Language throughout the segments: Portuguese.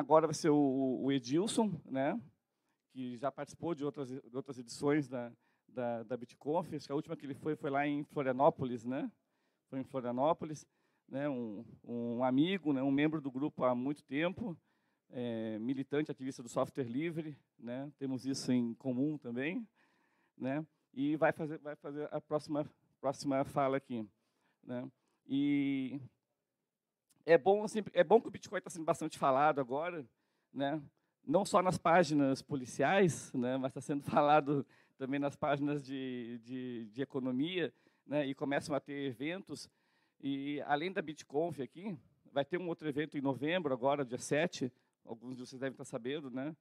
Agora vai ser o, o Edilson, né? que já participou de outras, de outras edições da, da, da BitConf. Acho que a última que ele foi foi lá em Florianópolis, né? Foi em Florianópolis, né? Um, um amigo, né? um membro do grupo há muito tempo, é, militante, ativista do software livre, né? Temos isso em comum também, né? E vai fazer, vai fazer a próxima, próxima fala aqui, né? E é bom, assim, é bom que o Bitcoin está sendo bastante falado agora, né? não só nas páginas policiais, né? mas está sendo falado também nas páginas de, de, de economia, né? e começam a ter eventos. E além da BitConf aqui, vai ter um outro evento em novembro, agora, dia 7, alguns de vocês devem estar tá sabendo, né?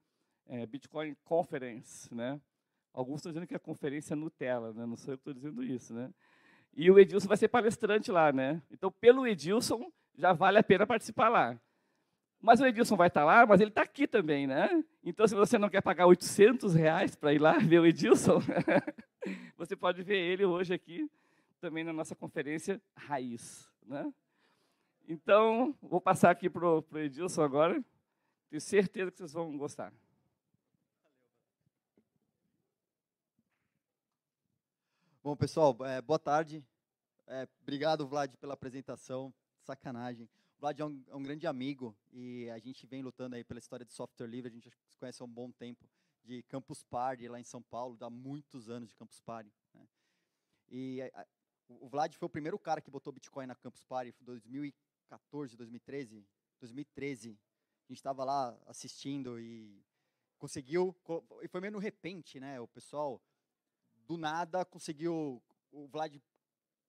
É Bitcoin Conference, né? Alguns estão dizendo que é a conferência Nutella, né? Não sei eu que estou dizendo isso, né? E o Edilson vai ser palestrante lá, né? Então, pelo Edilson, já vale a pena participar lá. Mas o Edilson vai estar tá lá, mas ele está aqui também, né? Então, se você não quer pagar 800 reais para ir lá ver o Edilson, você pode ver ele hoje aqui, também na nossa conferência Raiz, né? Então, vou passar aqui para o Edilson agora. Tenho certeza que vocês vão gostar. Bom, pessoal, é, boa tarde. É, obrigado, Vlad, pela apresentação sacanagem. O Vlad é um, é um, grande amigo e a gente vem lutando aí pela história de software livre, a gente se conhece há um bom tempo, de Campus Party lá em São Paulo, dá muitos anos de Campus Party. Né? E a, a, o Vlad foi o primeiro cara que botou Bitcoin na Campus Party, 2014, 2013, 2013. A gente estava lá assistindo e conseguiu, e foi meio no repente, né? O pessoal do nada conseguiu, o Vlad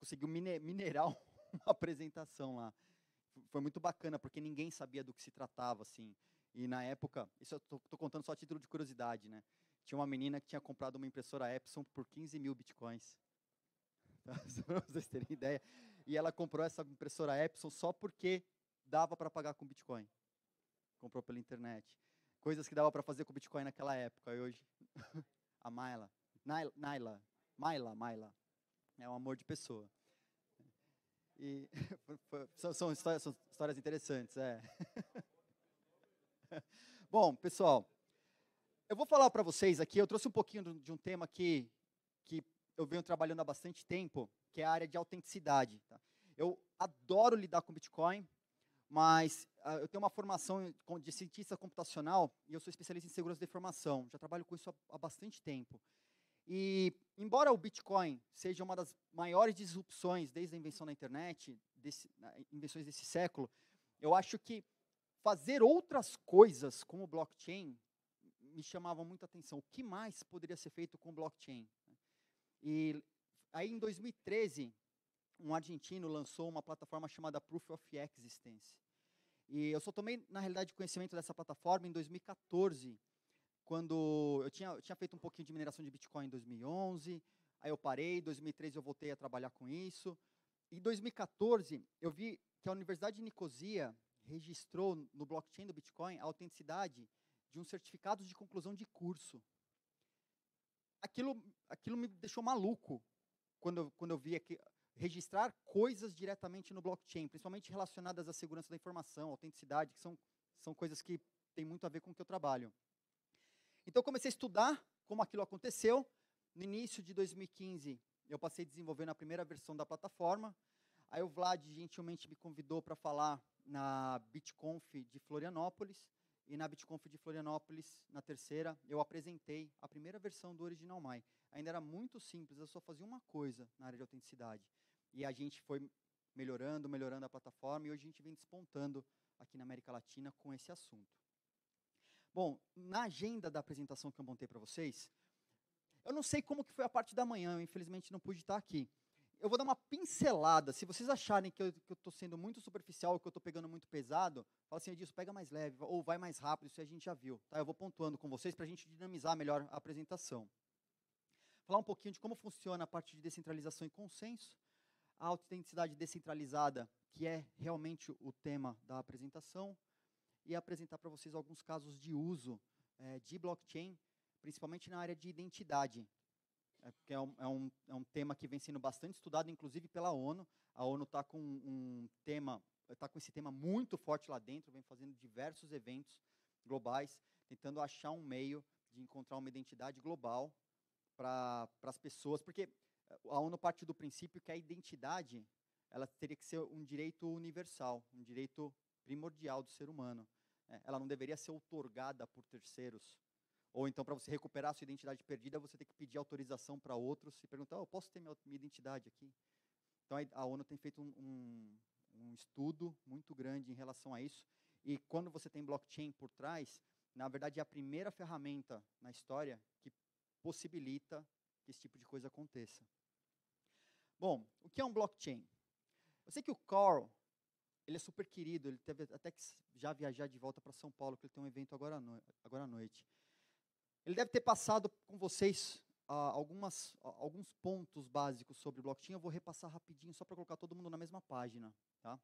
conseguiu minerar uma apresentação lá. Foi muito bacana, porque ninguém sabia do que se tratava, assim. E na época, isso eu estou contando só a título de curiosidade, né? Tinha uma menina que tinha comprado uma impressora Epson por 15 mil bitcoins. Só para vocês terem ideia. E ela comprou essa impressora Epson só porque dava para pagar com Bitcoin. Comprou pela internet. Coisas que dava para fazer com Bitcoin naquela época. E hoje, a Maila. Naila. Maila, Maila. É um amor de pessoa. E são, são, histórias, são histórias interessantes, é. Bom, pessoal, eu vou falar para vocês aqui, eu trouxe um pouquinho de um tema que, que eu venho trabalhando há bastante tempo, que é a área de autenticidade. Tá? Eu adoro lidar com Bitcoin, mas uh, eu tenho uma formação de cientista computacional e eu sou especialista em segurança de informação. Já trabalho com isso há, há bastante tempo. E embora o Bitcoin seja uma das maiores disrupções desde a invenção da internet, desse, invenções desse século, eu acho que fazer outras coisas com o blockchain me chamava muita atenção. O que mais poderia ser feito com o blockchain? E aí em 2013, um argentino lançou uma plataforma chamada Proof of Existence. E eu só tomei, na realidade, conhecimento dessa plataforma em 2014, quando eu tinha, tinha feito um pouquinho de mineração de Bitcoin em 2011, aí eu parei, em 2013 eu voltei a trabalhar com isso. Em 2014, eu vi que a Universidade de Nicosia registrou no blockchain do Bitcoin a autenticidade de um certificado de conclusão de curso. Aquilo, aquilo me deixou maluco quando eu, quando eu vi aqui, registrar coisas diretamente no blockchain, principalmente relacionadas à segurança da informação, autenticidade, que são, são coisas que têm muito a ver com o que eu trabalho. Então, comecei a estudar como aquilo aconteceu. No início de 2015, eu passei desenvolvendo a primeira versão da plataforma. Aí o Vlad gentilmente me convidou para falar na BitConf de Florianópolis. E na BitConf de Florianópolis, na terceira, eu apresentei a primeira versão do Original My. Ainda era muito simples, eu só fazia uma coisa na área de autenticidade. E a gente foi melhorando, melhorando a plataforma, e hoje a gente vem despontando aqui na América Latina com esse assunto. Bom, na agenda da apresentação que eu montei para vocês, eu não sei como que foi a parte da manhã, eu infelizmente não pude estar aqui. Eu vou dar uma pincelada. Se vocês acharem que eu estou sendo muito superficial, que eu estou pegando muito pesado, fala assim, disso pega mais leve ou vai mais rápido, isso a gente já viu. Tá? Eu vou pontuando com vocês para a gente dinamizar melhor a apresentação. Falar um pouquinho de como funciona a parte de descentralização e consenso, a autenticidade descentralizada, que é realmente o tema da apresentação, e apresentar para vocês alguns casos de uso é, de blockchain, principalmente na área de identidade, é, que é um, é, um, é um tema que vem sendo bastante estudado, inclusive pela ONU. A ONU está com um tema, está com esse tema muito forte lá dentro, vem fazendo diversos eventos globais, tentando achar um meio de encontrar uma identidade global para as pessoas, porque eh, a ONU parte do princípio que a identidade ela teria que ser um direito universal, um direito primordial do ser humano. É, ela não deveria ser otorgada por terceiros. Ou então, para você recuperar a sua identidade perdida, você tem que pedir autorização para outros e perguntar: oh, eu posso ter minha, minha identidade aqui? Então, a ONU tem feito um, um, um estudo muito grande em relação a isso. E quando você tem blockchain por trás, na verdade, é a primeira ferramenta na história que possibilita que esse tipo de coisa aconteça. Bom, o que é um blockchain? Eu sei que o Carl ele é super querido, ele teve até que já viajar de volta para São Paulo, porque ele tem um evento agora, no, agora à noite. Ele deve ter passado com vocês ah, algumas, ah, alguns pontos básicos sobre blockchain. Eu vou repassar rapidinho, só para colocar todo mundo na mesma página. Tá?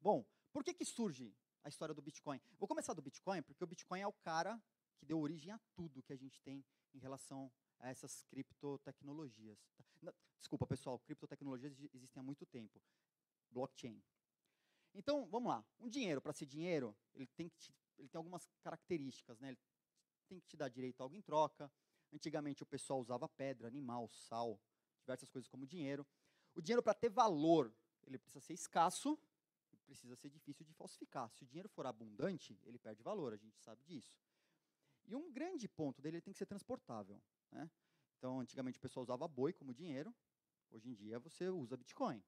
Bom, por que, que surge a história do Bitcoin? Vou começar do Bitcoin, porque o Bitcoin é o cara que deu origem a tudo que a gente tem em relação a essas criptotecnologias. Tá? Desculpa, pessoal, criptotecnologias existem há muito tempo. Blockchain, então, vamos lá. Um dinheiro, para ser dinheiro, ele tem, que te, ele tem algumas características. Né? Ele tem que te dar direito a algo em troca. Antigamente, o pessoal usava pedra, animal, sal, diversas coisas como dinheiro. O dinheiro, para ter valor, ele precisa ser escasso e precisa ser difícil de falsificar. Se o dinheiro for abundante, ele perde valor, a gente sabe disso. E um grande ponto dele, ele tem que ser transportável. Né? Então, antigamente, o pessoal usava boi como dinheiro. Hoje em dia, você usa Bitcoin.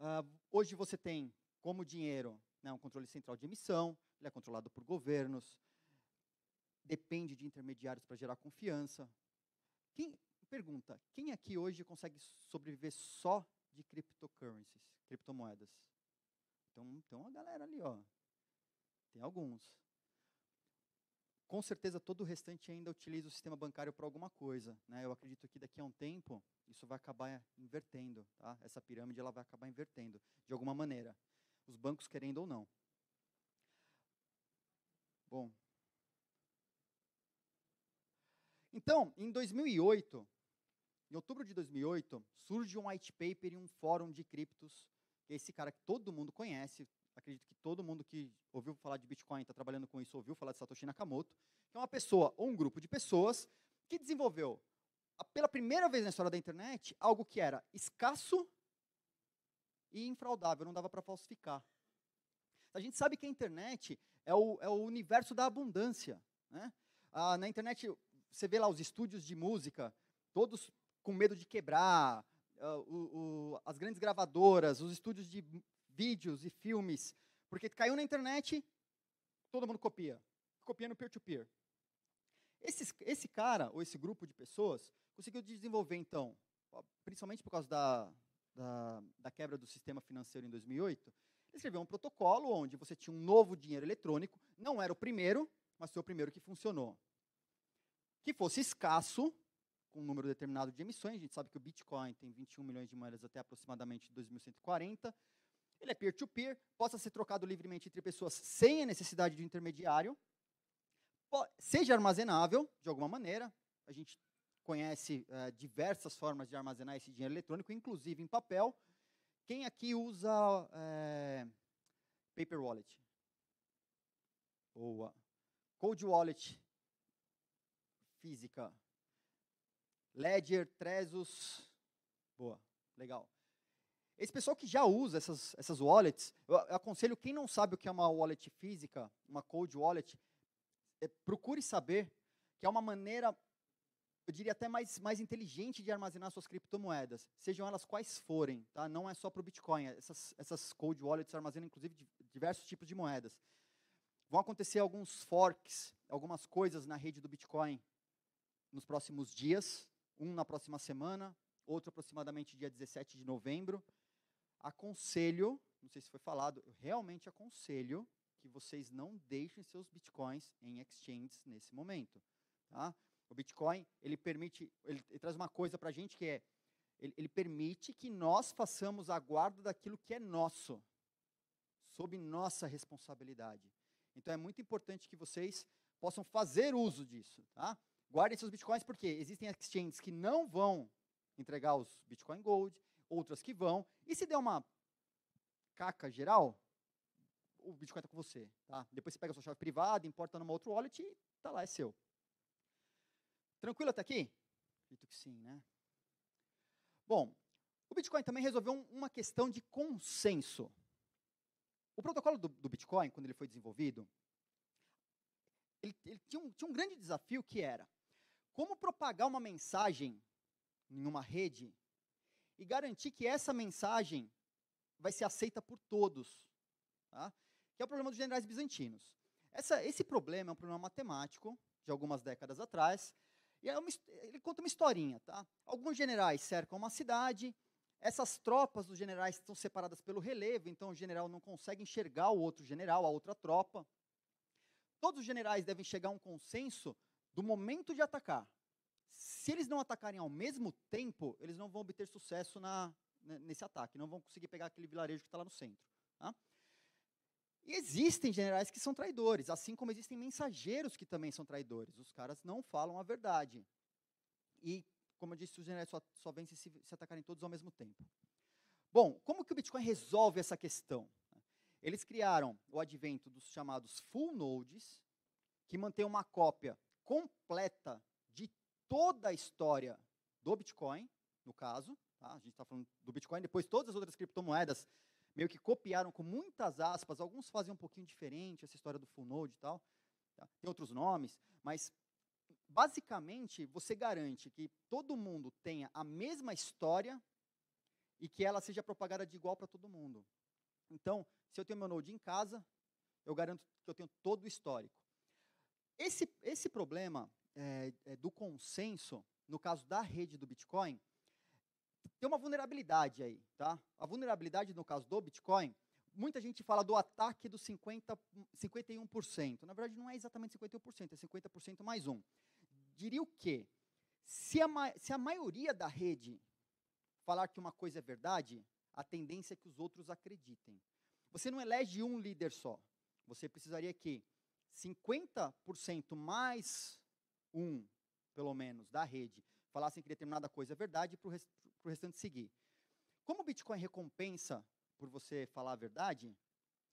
Uh, hoje você tem como dinheiro né, um controle central de emissão, ele é controlado por governos, depende de intermediários para gerar confiança. Quem, pergunta, quem aqui hoje consegue sobreviver só de cryptocurrencies, criptomoedas? Então, tem uma galera ali, ó. Tem alguns com certeza todo o restante ainda utiliza o sistema bancário para alguma coisa. Né? Eu acredito que daqui a um tempo isso vai acabar invertendo, tá? Essa pirâmide ela vai acabar invertendo de alguma maneira, os bancos querendo ou não. Bom. Então, em 2008, em outubro de 2008, surge um white paper em um fórum de criptos, que é esse cara que todo mundo conhece, acredito que todo mundo que ouviu falar de Bitcoin, está trabalhando com isso, ouviu falar de Satoshi Nakamoto, que é uma pessoa ou um grupo de pessoas que desenvolveu, pela primeira vez na história da internet, algo que era escasso e infraudável, não dava para falsificar. A gente sabe que a internet é o, é o universo da abundância. Né? Ah, na internet, você vê lá os estúdios de música, todos com medo de quebrar, Uh, o, o, as grandes gravadoras, os estúdios de vídeos e filmes, porque caiu na internet, todo mundo copia. Copia no peer-to-peer. Esse, esse cara, ou esse grupo de pessoas, conseguiu desenvolver, então, principalmente por causa da, da, da quebra do sistema financeiro em 2008, ele escreveu um protocolo onde você tinha um novo dinheiro eletrônico, não era o primeiro, mas foi o primeiro que funcionou. Que fosse escasso, com um número determinado de emissões, a gente sabe que o Bitcoin tem 21 milhões de moedas até aproximadamente 2140, ele é peer-to-peer, -peer, possa ser trocado livremente entre pessoas sem a necessidade de um intermediário, seja armazenável de alguma maneira. A gente conhece uh, diversas formas de armazenar esse dinheiro eletrônico, inclusive em papel. Quem aqui usa eh, Paper Wallet? Boa. Cold Wallet física. Ledger, Trezos. Boa, legal. Esse pessoal que já usa essas, essas wallets, eu aconselho quem não sabe o que é uma wallet física, uma cold wallet, é, procure saber que é uma maneira, eu diria até mais, mais inteligente de armazenar suas criptomoedas, sejam elas quais forem, tá? não é só para o Bitcoin. É, essas, essas cold wallets armazenam, inclusive, diversos tipos de moedas. Vão acontecer alguns forks, algumas coisas na rede do Bitcoin nos próximos dias, um na próxima semana, outro aproximadamente dia 17 de novembro aconselho, não sei se foi falado, eu realmente aconselho que vocês não deixem seus bitcoins em exchanges nesse momento. Tá? O Bitcoin, ele permite, ele, ele traz uma coisa para a gente que é, ele, ele, permite que nós façamos a guarda daquilo que é nosso, sob nossa responsabilidade. Então é muito importante que vocês possam fazer uso disso. Tá? Guardem seus bitcoins porque existem exchanges que não vão entregar os Bitcoin Gold, outras que vão. E se der uma caca geral, o Bitcoin está com você. Tá? Depois você pega a sua chave privada, importa numa outra wallet e tá lá, é seu. Tranquilo até aqui? Dito que sim, né? Bom, o Bitcoin também resolveu um, uma questão de consenso. O protocolo do, do Bitcoin, quando ele foi desenvolvido, ele, ele tinha, um, tinha um grande desafio que era como propagar uma mensagem em uma rede e garantir que essa mensagem vai ser aceita por todos, tá? que é o problema dos generais bizantinos. Essa, esse problema é um problema matemático, de algumas décadas atrás, e é uma, ele conta uma historinha. Tá? Alguns generais cercam uma cidade, essas tropas dos generais estão separadas pelo relevo, então o general não consegue enxergar o outro general, a outra tropa. Todos os generais devem chegar a um consenso do momento de atacar se eles não atacarem ao mesmo tempo, eles não vão obter sucesso na, né, nesse ataque, não vão conseguir pegar aquele vilarejo que está lá no centro. Tá? E existem generais que são traidores, assim como existem mensageiros que também são traidores. Os caras não falam a verdade. E, como eu disse, os generais só, só vencem se, se atacarem todos ao mesmo tempo. Bom, como que o Bitcoin resolve essa questão? Eles criaram o advento dos chamados full nodes, que mantém uma cópia completa de toda a história do Bitcoin, no caso, tá? a gente está falando do Bitcoin, depois todas as outras criptomoedas meio que copiaram com muitas aspas, alguns fazem um pouquinho diferente essa história do full node e tal, tá? tem outros nomes, mas basicamente você garante que todo mundo tenha a mesma história e que ela seja propagada de igual para todo mundo. Então, se eu tenho meu node em casa, eu garanto que eu tenho todo o histórico. Esse, esse problema é, é, do consenso, no caso da rede do Bitcoin, tem uma vulnerabilidade aí, tá? A vulnerabilidade no caso do Bitcoin, muita gente fala do ataque dos 50, 51%. Na verdade, não é exatamente 51%, é 50% mais um. Diria o quê? Se a, se a maioria da rede falar que uma coisa é verdade, a tendência é que os outros acreditem. Você não elege um líder só. Você precisaria que 50% mais um, pelo menos, da rede, falassem que determinada coisa é verdade para o restante seguir. Como o Bitcoin é recompensa por você falar a verdade,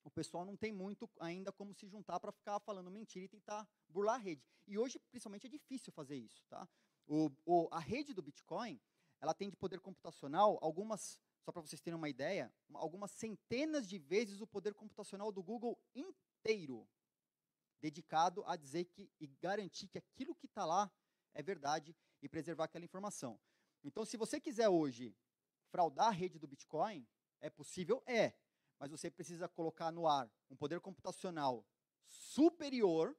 o pessoal não tem muito ainda como se juntar para ficar falando mentira e tentar burlar a rede. E hoje, principalmente, é difícil fazer isso. Tá? O, o, a rede do Bitcoin ela tem de poder computacional algumas, só para vocês terem uma ideia, algumas centenas de vezes o poder computacional do Google inteiro dedicado a dizer que e garantir que aquilo que está lá é verdade e preservar aquela informação. Então, se você quiser hoje fraudar a rede do Bitcoin, é possível? É. Mas você precisa colocar no ar um poder computacional superior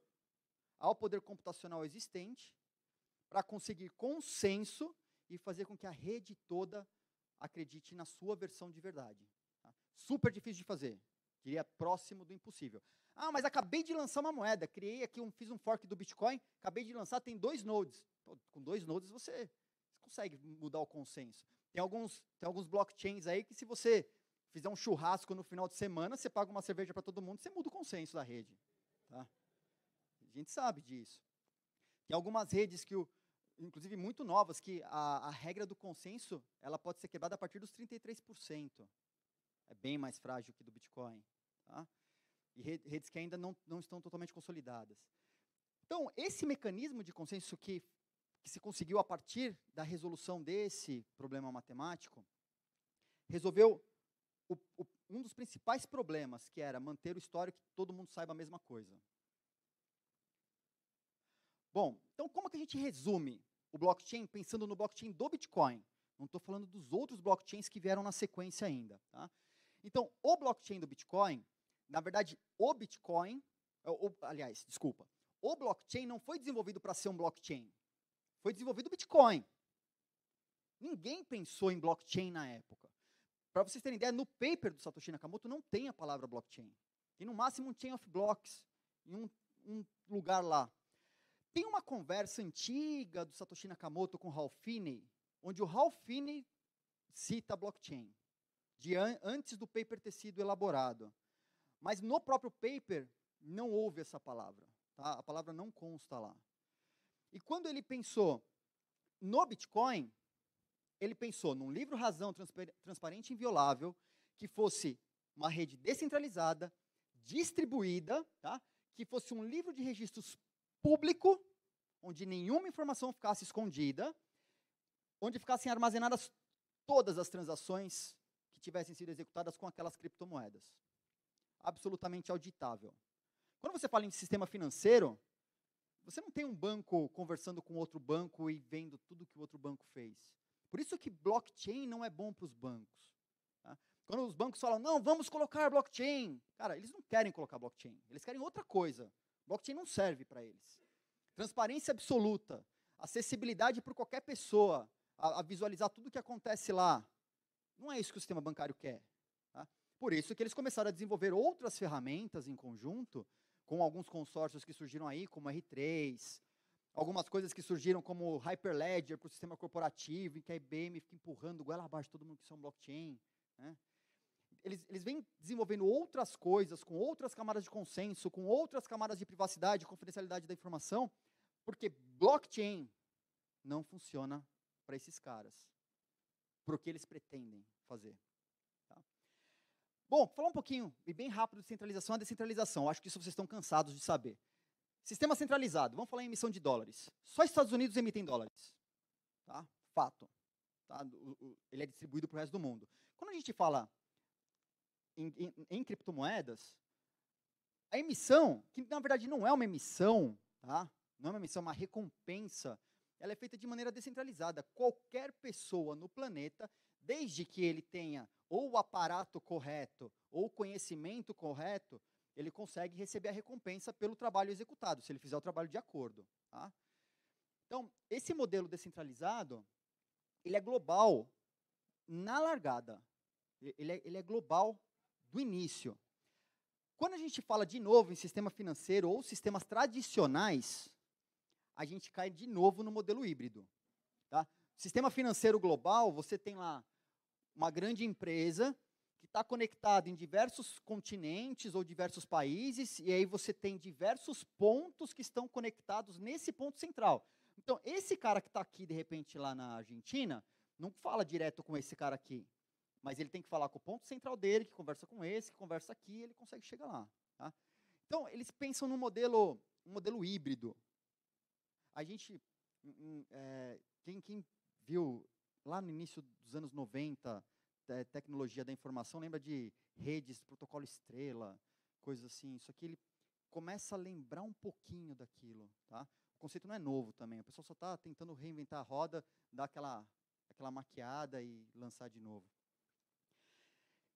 ao poder computacional existente para conseguir consenso e fazer com que a rede toda acredite na sua versão de verdade. Tá? Super difícil de fazer, Queria próximo do impossível. Ah, mas acabei de lançar uma moeda, criei aqui, um, fiz um fork do Bitcoin, acabei de lançar, tem dois nodes. Pô, com dois nodes você, consegue mudar o consenso. Tem alguns, tem alguns blockchains aí que se você fizer um churrasco no final de semana, você paga uma cerveja para todo mundo, você muda o consenso da rede. Tá? A gente sabe disso. Tem algumas redes que, inclusive muito novas, que a, a regra do consenso ela pode ser quebrada a partir dos 33%. É bem mais frágil que do Bitcoin. Tá? e redes que ainda não, não estão totalmente consolidadas. Então, esse mecanismo de consenso que, que se conseguiu a partir da resolução desse problema matemático, resolveu o, o, um dos principais problemas, que era manter o histórico que todo mundo saiba a mesma coisa. Bom, então como que a gente resume o blockchain pensando no blockchain do Bitcoin? Não estou falando dos outros blockchains que vieram na sequência ainda. Tá? Então, o blockchain do Bitcoin na verdade, o Bitcoin, é, ou aliás, desculpa, o blockchain não foi desenvolvido para ser um blockchain. Foi desenvolvido o Bitcoin. Ninguém pensou em blockchain na época. Para vocês terem ideia, no paper do Satoshi Nakamoto não tem a palavra blockchain. Tem no máximo um chain of blocks em um, um lugar lá. Tem uma conversa antiga do Satoshi Nakamoto com Ralph Finney, onde o Ralph Finney cita blockchain, de an antes do paper ter sido elaborado. Mas no próprio paper não houve essa palavra. Tá? A palavra não consta lá. E quando ele pensou no Bitcoin, ele pensou num livro razão transparente e inviolável, que fosse uma rede descentralizada, distribuída, tá? que fosse um livro de registros público, onde nenhuma informação ficasse escondida, onde ficassem armazenadas todas as transações que tivessem sido executadas com aquelas criptomoedas absolutamente auditável. Quando você fala em sistema financeiro, você não tem um banco conversando com outro banco e vendo tudo que o outro banco fez. Por isso que blockchain não é bom para os bancos. Tá? Quando os bancos falam, não, vamos colocar blockchain. Cara, eles não querem colocar blockchain. Eles querem outra coisa. Blockchain não serve para eles. Transparência absoluta, acessibilidade para qualquer pessoa a, a, visualizar tudo o que acontece lá. Não é isso que o sistema bancário quer. Por isso que eles começaram a desenvolver outras ferramentas em conjunto, com alguns consórcios que surgiram aí, como R3, algumas coisas que surgiram como Hyperledger para o sistema corporativo, em que a IBM fica empurrando goela abaixo todo mundo que são é blockchain. Né? Eles, eles vêm desenvolvendo outras coisas, com outras camadas de consenso, com outras camadas de privacidade, confidencialidade da informação, porque blockchain não funciona para esses caras, para o que eles pretendem fazer. Bom, falar um pouquinho, e bem rápido, de centralização a descentralização. Acho que isso vocês estão cansados de saber. Sistema centralizado. Vamos falar em emissão de dólares. Só Estados Unidos emitem dólares. Tá? Fato. Tá? ele é distribuído para o resto do mundo. Quando a gente fala em, em, em, criptomoedas, a emissão, que na verdade não é uma emissão, tá? não é uma emissão, é uma recompensa, ela é feita de maneira descentralizada. Qualquer pessoa no planeta desde que ele tenha ou o aparato correto ou o conhecimento correto, ele consegue receber a recompensa pelo trabalho executado, se ele fizer o trabalho de acordo. Tá? Então, esse modelo descentralizado, ele é global na largada. Ele é, ele é global do início. Quando a gente fala de novo em sistema financeiro ou sistemas tradicionais, a gente cai de novo no modelo híbrido. Tá? Sistema financeiro global, você tem lá uma grande empresa que está conectada em diversos continentes ou diversos países, e aí você tem diversos pontos que estão conectados nesse ponto central. Então, esse cara que está aqui, de repente, lá na Argentina, não fala direto com esse cara aqui, mas ele tem que falar com o ponto central dele, que conversa com esse, que conversa aqui, ele consegue chegar lá. Tá? Então, eles pensam num modelo, um modelo híbrido. A gente, hum, hum, é, quem, quem viu lá no início dos anos 90, tecnologia da informação, lembra de redes, protocolo estrela, coisas assim. Isso aqui ele começa a lembrar um pouquinho daquilo. Tá? O conceito não é novo também, o pessoal só está tentando reinventar a roda, dar aquela, aquela maquiada e lançar de novo.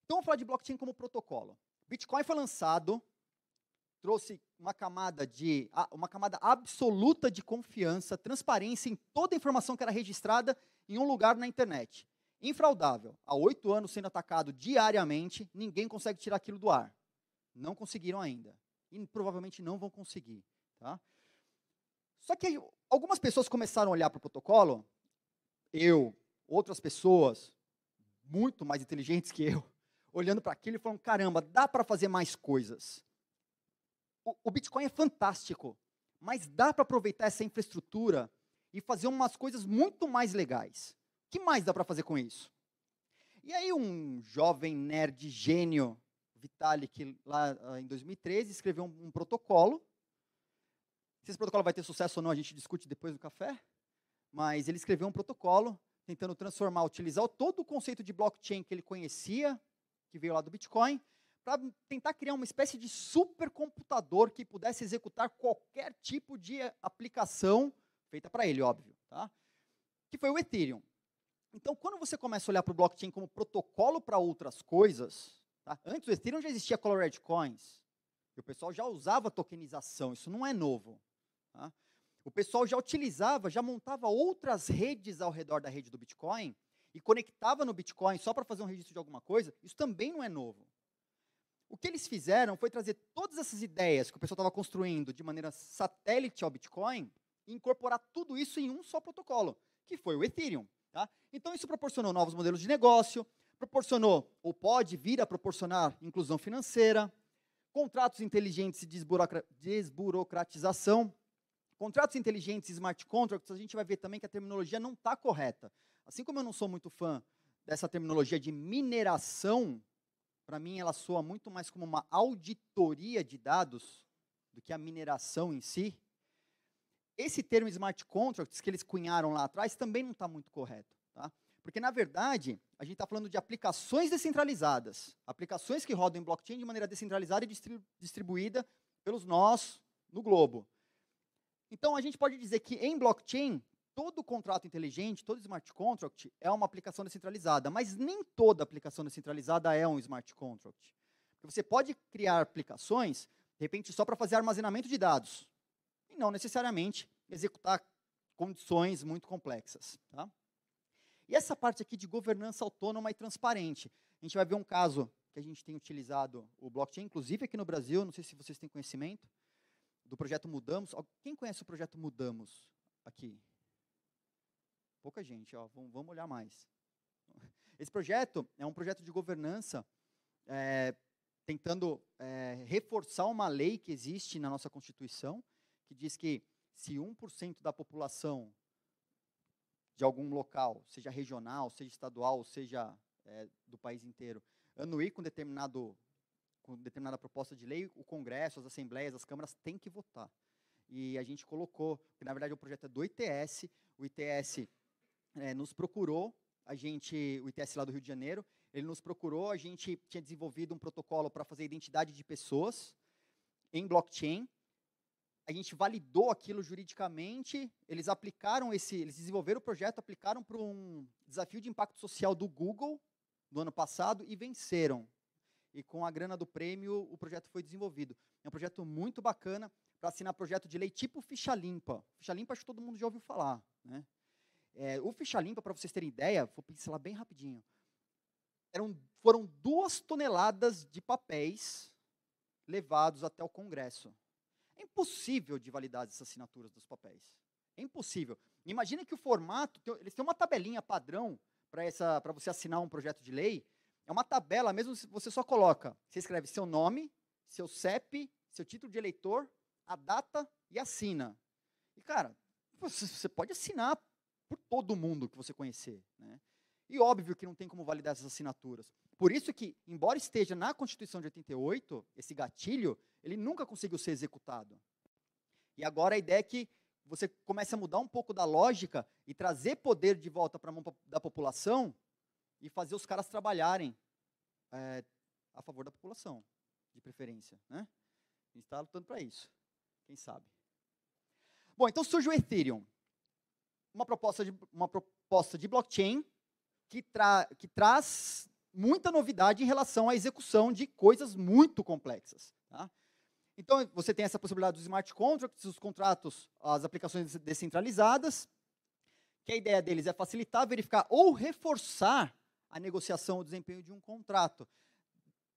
Então, vamos falar de blockchain como protocolo. Bitcoin foi lançado, trouxe uma camada de uma camada absoluta de confiança, transparência em toda a informação que era registrada em um lugar na internet. Infraudável. Há oito anos sendo atacado diariamente, ninguém consegue tirar aquilo do ar. Não conseguiram ainda. E provavelmente não vão conseguir. Tá? Só que algumas pessoas começaram a olhar para o protocolo, eu, outras pessoas, muito mais inteligentes que eu, olhando para aquilo e falando: caramba, dá para fazer mais coisas. O, o Bitcoin é fantástico, mas dá para aproveitar essa infraestrutura e fazer umas coisas muito mais legais. O que mais dá para fazer com isso? E aí um jovem nerd gênio, Vitalik, lá ah, em 2013, escreveu um, um protocolo. Se esse protocolo vai ter sucesso ou não, a gente discute depois do café. Mas ele escreveu um protocolo tentando transformar, utilizar todo o conceito de blockchain que ele conhecia, que veio lá do Bitcoin, para tentar criar uma espécie de supercomputador que pudesse executar qualquer tipo de aplicação feita para ele, óbvio, tá? que foi o Ethereum. Então, quando você começa a olhar para o blockchain como protocolo para outras coisas, tá? antes do Ethereum já existia Color Red Coins, e o pessoal já usava tokenização, isso não é novo. Tá? O pessoal já utilizava, já montava outras redes ao redor da rede do Bitcoin e conectava no Bitcoin só para fazer um registro de alguma coisa, isso também não é novo. O que eles fizeram foi trazer todas essas ideias que o pessoal estava construindo de maneira satélite ao Bitcoin incorporar tudo isso em um só protocolo, que foi o Ethereum. Tá? Então, isso proporcionou novos modelos de negócio, proporcionou, ou pode vir a proporcionar, inclusão financeira, contratos inteligentes e desburocra desburocratização, contratos inteligentes e smart contracts. A gente vai ver também que a terminologia não está correta. Assim como eu não sou muito fã dessa terminologia de mineração, para mim ela soa muito mais como uma auditoria de dados do que a mineração em si. Esse termo smart contracts que eles cunharam lá atrás também não está muito correto. Tá? Porque, na verdade, a gente está falando de aplicações descentralizadas, aplicações que rodam em blockchain de maneira descentralizada e distribuída pelos nós no globo. Então, a gente pode dizer que em blockchain, todo contrato inteligente, todo smart contract é uma aplicação descentralizada, mas nem toda aplicação descentralizada é um smart contract. Você pode criar aplicações, de repente, só para fazer armazenamento de dados não necessariamente executar condições muito complexas. Tá? E essa parte aqui de governança autônoma e transparente. A gente vai ver um caso que a gente tem utilizado o blockchain, inclusive aqui no Brasil, não sei se vocês têm conhecimento, do projeto Mudamos. Quem conhece o projeto Mudamos aqui? Pouca gente, ó, vamos olhar mais. Esse projeto é um projeto de governança é, tentando é, reforçar uma lei que existe na nossa Constituição, que diz que se 1% da população de algum local, seja regional, seja estadual, seja é, do país inteiro, anuir com, determinado, com determinada proposta de lei, o Congresso, as assembleias, as câmaras têm que votar. E a gente colocou, que na verdade o projeto é do ITS, o ITS é, nos procurou, a gente, o ITS lá do Rio de Janeiro, ele nos procurou, a gente tinha desenvolvido um protocolo para fazer identidade de pessoas em blockchain, a gente validou aquilo juridicamente, eles aplicaram esse, eles desenvolveram o projeto, aplicaram para um desafio de impacto social do Google do ano passado e venceram. E com a grana do prêmio, o projeto foi desenvolvido. É um projeto muito bacana para assinar projeto de lei tipo ficha limpa. Ficha limpa acho que todo mundo já ouviu falar, né? É, o ficha limpa, para vocês terem ideia, vou pincelar bem rapidinho. Eram, foram duas toneladas de papéis levados até o Congresso. É impossível de validar essas assinaturas dos papéis. É impossível. Imagina que o formato, eles têm uma tabelinha padrão para você assinar um projeto de lei. É uma tabela, mesmo você só coloca, você escreve seu nome, seu CEP, seu título de eleitor, a data e assina. E, cara, você pode assinar por todo mundo que você conhecer. Né? E óbvio que não tem como validar essas assinaturas. Por isso que, embora esteja na Constituição de 88, esse gatilho, ele nunca conseguiu ser executado. E agora a ideia é que você comece a mudar um pouco da lógica e trazer poder de volta para a mão da população e fazer os caras trabalharem é, a favor da população, de preferência. Né? A gente está lutando para isso, quem sabe. Bom, então surge o Ethereum, uma proposta de, uma proposta de blockchain que, tra, que traz muita novidade em relação à execução de coisas muito complexas. Tá? Então, você tem essa possibilidade dos smart contracts, os contratos, as aplicações descentralizadas, que a ideia deles é facilitar, verificar ou reforçar a negociação ou desempenho de um contrato.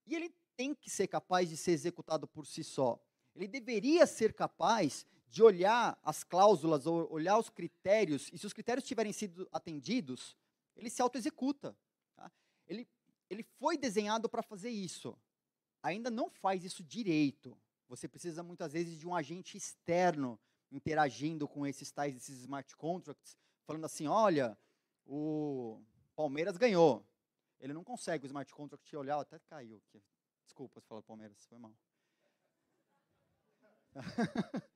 E ele tem que ser capaz de ser executado por si só. Ele deveria ser capaz de olhar as cláusulas, ou olhar os critérios, e se os critérios tiverem sido atendidos, ele se auto-executa. Tá? Ele, ele foi desenhado para fazer isso. Ainda não faz isso direito. Você precisa muitas vezes de um agente externo interagindo com esses tais esses smart contracts, falando assim: olha, o Palmeiras ganhou. Ele não consegue o smart contract olhar, até caiu aqui. Desculpa se falar Palmeiras, foi mal.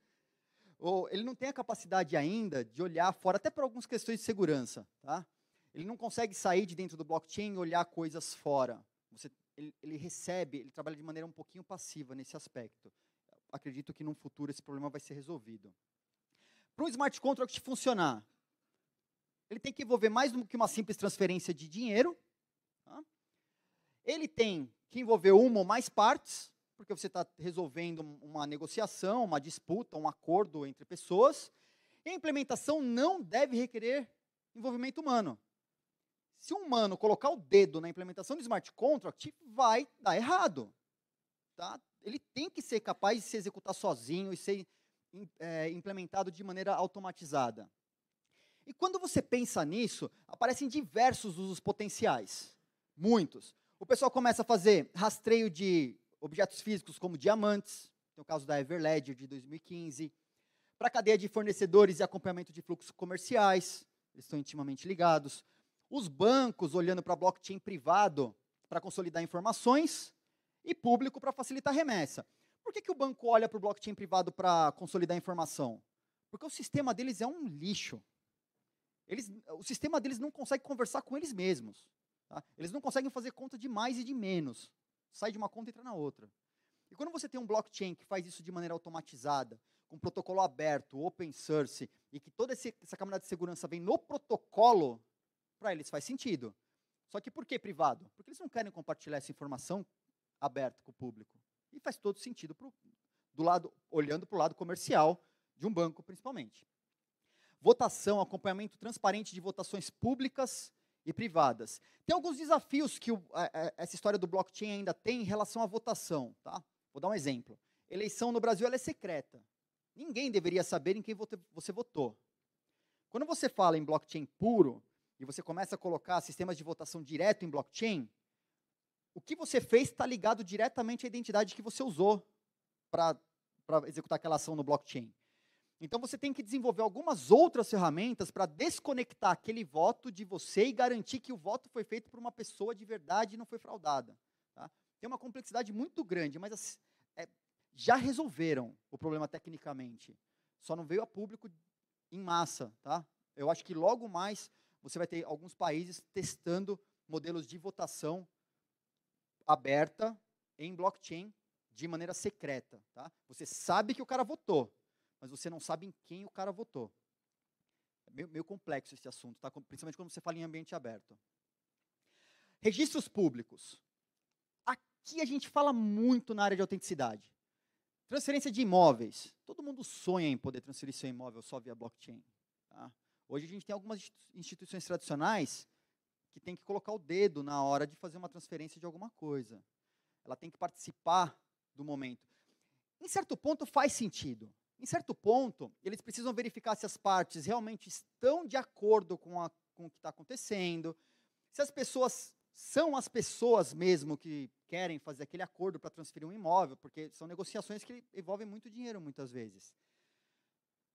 Ou ele não tem a capacidade ainda de olhar fora, até para algumas questões de segurança, tá? Ele não consegue sair de dentro do blockchain e olhar coisas fora. Você, ele, ele recebe, ele trabalha de maneira um pouquinho passiva nesse aspecto acredito que num futuro esse problema vai ser resolvido. Para um smart contract funcionar, ele tem que envolver mais do que uma simples transferência de dinheiro. Tá? Ele tem que envolver uma ou mais partes, porque você está resolvendo uma negociação, uma disputa, um acordo entre pessoas. E a implementação não deve requerer envolvimento humano. Se um humano colocar o dedo na implementação do smart contract, vai dar errado. Tá? ele tem que ser capaz de se executar sozinho e ser é, implementado de maneira automatizada. E quando você pensa nisso, aparecem diversos usos potenciais, muitos. O pessoal começa a fazer rastreio de objetos físicos como diamantes, tem o caso da Everledger de 2015, para a cadeia de fornecedores e acompanhamento de fluxos comerciais, eles estão intimamente ligados. Os bancos olhando para blockchain privado para consolidar informações e público para facilitar a remessa. Por que, que o banco olha para o blockchain privado para consolidar a informação? Porque o sistema deles é um lixo. Eles, o sistema deles não consegue conversar com eles mesmos. Tá? Eles não conseguem fazer conta de mais e de menos. Sai de uma conta e entra na outra. E quando você tem um blockchain que faz isso de maneira automatizada, com protocolo aberto, open source, e que toda essa camada de segurança vem no protocolo, para eles faz sentido. Só que por que privado? Porque eles não querem compartilhar essa informação aberto com o público. E faz todo sentido pro, do lado, olhando para o lado comercial de um banco, principalmente. Votação, acompanhamento transparente de votações públicas e privadas. Tem alguns desafios que o, a, a, essa história do blockchain ainda tem em relação à votação. Tá? Vou dar um exemplo. Eleição no Brasil é secreta. Ninguém deveria saber em quem você votou. Quando você fala em blockchain puro e você começa a colocar sistemas de votação direto em blockchain, o que você fez está ligado diretamente à identidade que você usou para executar aquela ação no blockchain. Então você tem que desenvolver algumas outras ferramentas para desconectar aquele voto de você e garantir que o voto foi feito por uma pessoa de verdade e não foi fraudada. Tá? Tem uma complexidade muito grande, mas assim, é, já resolveram o problema tecnicamente. Só não veio a público em massa. Tá? Eu acho que logo mais você vai ter alguns países testando modelos de votação aberta em blockchain de maneira secreta. Tá? Você sabe que o cara votou, mas você não sabe em quem o cara votou. É meio, meio complexo esse assunto, tá? principalmente quando você fala em ambiente aberto. Registros públicos. Aqui a gente fala muito na área de autenticidade. Transferência de imóveis. Todo mundo sonha em poder transferir seu imóvel só via blockchain. Tá? Hoje a gente tem algumas instituições tradicionais que tem que colocar o dedo na hora de fazer uma transferência de alguma coisa. Ela tem que participar do momento. Em certo ponto faz sentido. Em certo ponto, eles precisam verificar se as partes realmente estão de acordo com, a, com o que está acontecendo, se as pessoas são as pessoas mesmo que querem fazer aquele acordo para transferir um imóvel, porque são negociações que envolvem muito dinheiro muitas vezes.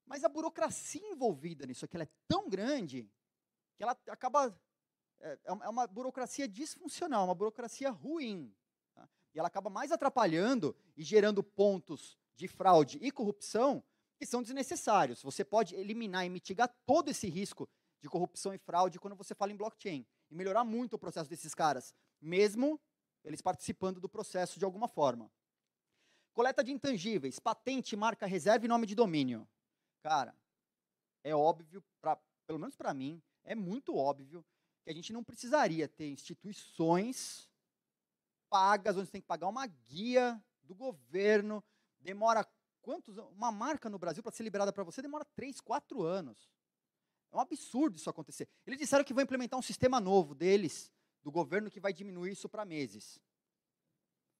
Mas a burocracia envolvida nisso aqui é tão grande que ela acaba é, é, é uma burocracia disfuncional, uma burocracia ruim. Tá? E ela acaba mais atrapalhando e gerando pontos de fraude e corrupção que são desnecessários. Você pode eliminar e mitigar todo esse risco de corrupção e fraude quando você fala em blockchain e melhorar muito o processo desses caras, mesmo eles participando do processo de alguma forma. Coleta de intangíveis, patente, marca, reserva e nome de domínio. Cara, é óbvio, pra, pelo menos para mim, é muito óbvio que a gente não precisaria ter instituições pagas, onde você tem que pagar uma guia do governo, demora quantos Uma marca no Brasil para ser liberada para você demora três, quatro anos. É um absurdo isso acontecer. Eles disseram que vão implementar um sistema novo deles, do governo, que vai diminuir isso para meses.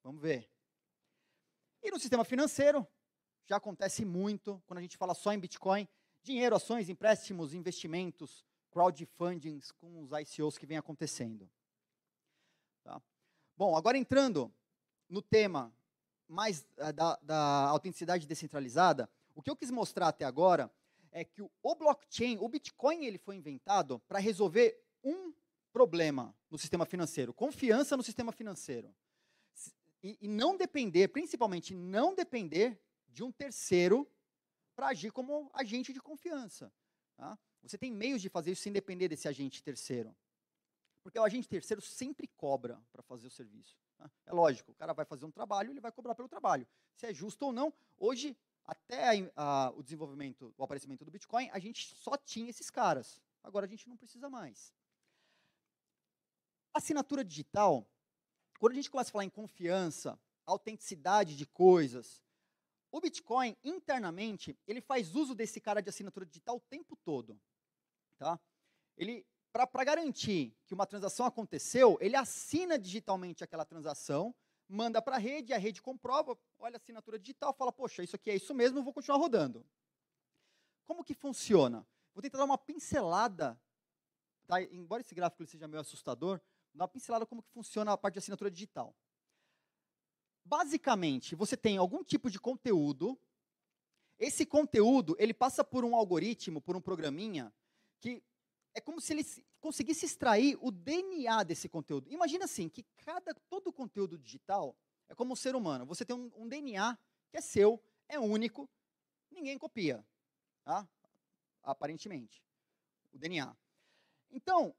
Vamos ver. E no sistema financeiro, já acontece muito, quando a gente fala só em Bitcoin, dinheiro, ações, empréstimos, investimentos, crowdfundings com os ICOs que vem acontecendo. Tá? Bom, agora entrando no tema mais eh, da, da autenticidade descentralizada, o que eu quis mostrar até agora é que o blockchain, o Bitcoin, ele foi inventado para resolver um problema no sistema financeiro, confiança no sistema financeiro. E, e não depender, principalmente não depender de um terceiro para agir como agente de confiança. Tá? Você tem meios de fazer isso sem depender desse agente terceiro. Porque o agente terceiro sempre cobra para fazer o serviço. Né? É lógico, o cara vai fazer um trabalho, ele vai cobrar pelo trabalho. Se é justo ou não, hoje, até a, a, o desenvolvimento, o aparecimento do Bitcoin, a gente só tinha esses caras. Agora a gente não precisa mais. Assinatura digital, quando a gente começa a falar em confiança, autenticidade de coisas, o Bitcoin, internamente, ele faz uso desse cara de assinatura digital o tempo todo tá? Ele para garantir que uma transação aconteceu, ele assina digitalmente aquela transação, manda para a rede, a rede comprova, olha a assinatura digital, fala, poxa, isso aqui é isso mesmo, vou continuar rodando. Como que funciona? Vou tentar dar uma pincelada, tá? embora esse gráfico seja meio assustador, dar uma pincelada como que funciona a parte de assinatura digital. Basicamente, você tem algum tipo de conteúdo, esse conteúdo, ele passa por um algoritmo, por um programinha, que é como se ele conseguisse extrair o DNA desse conteúdo. Imagina assim, que cada, todo o conteúdo digital é como um ser humano. Você tem um, um DNA que é seu, é único, ninguém copia, tá? aparentemente, o DNA. Então,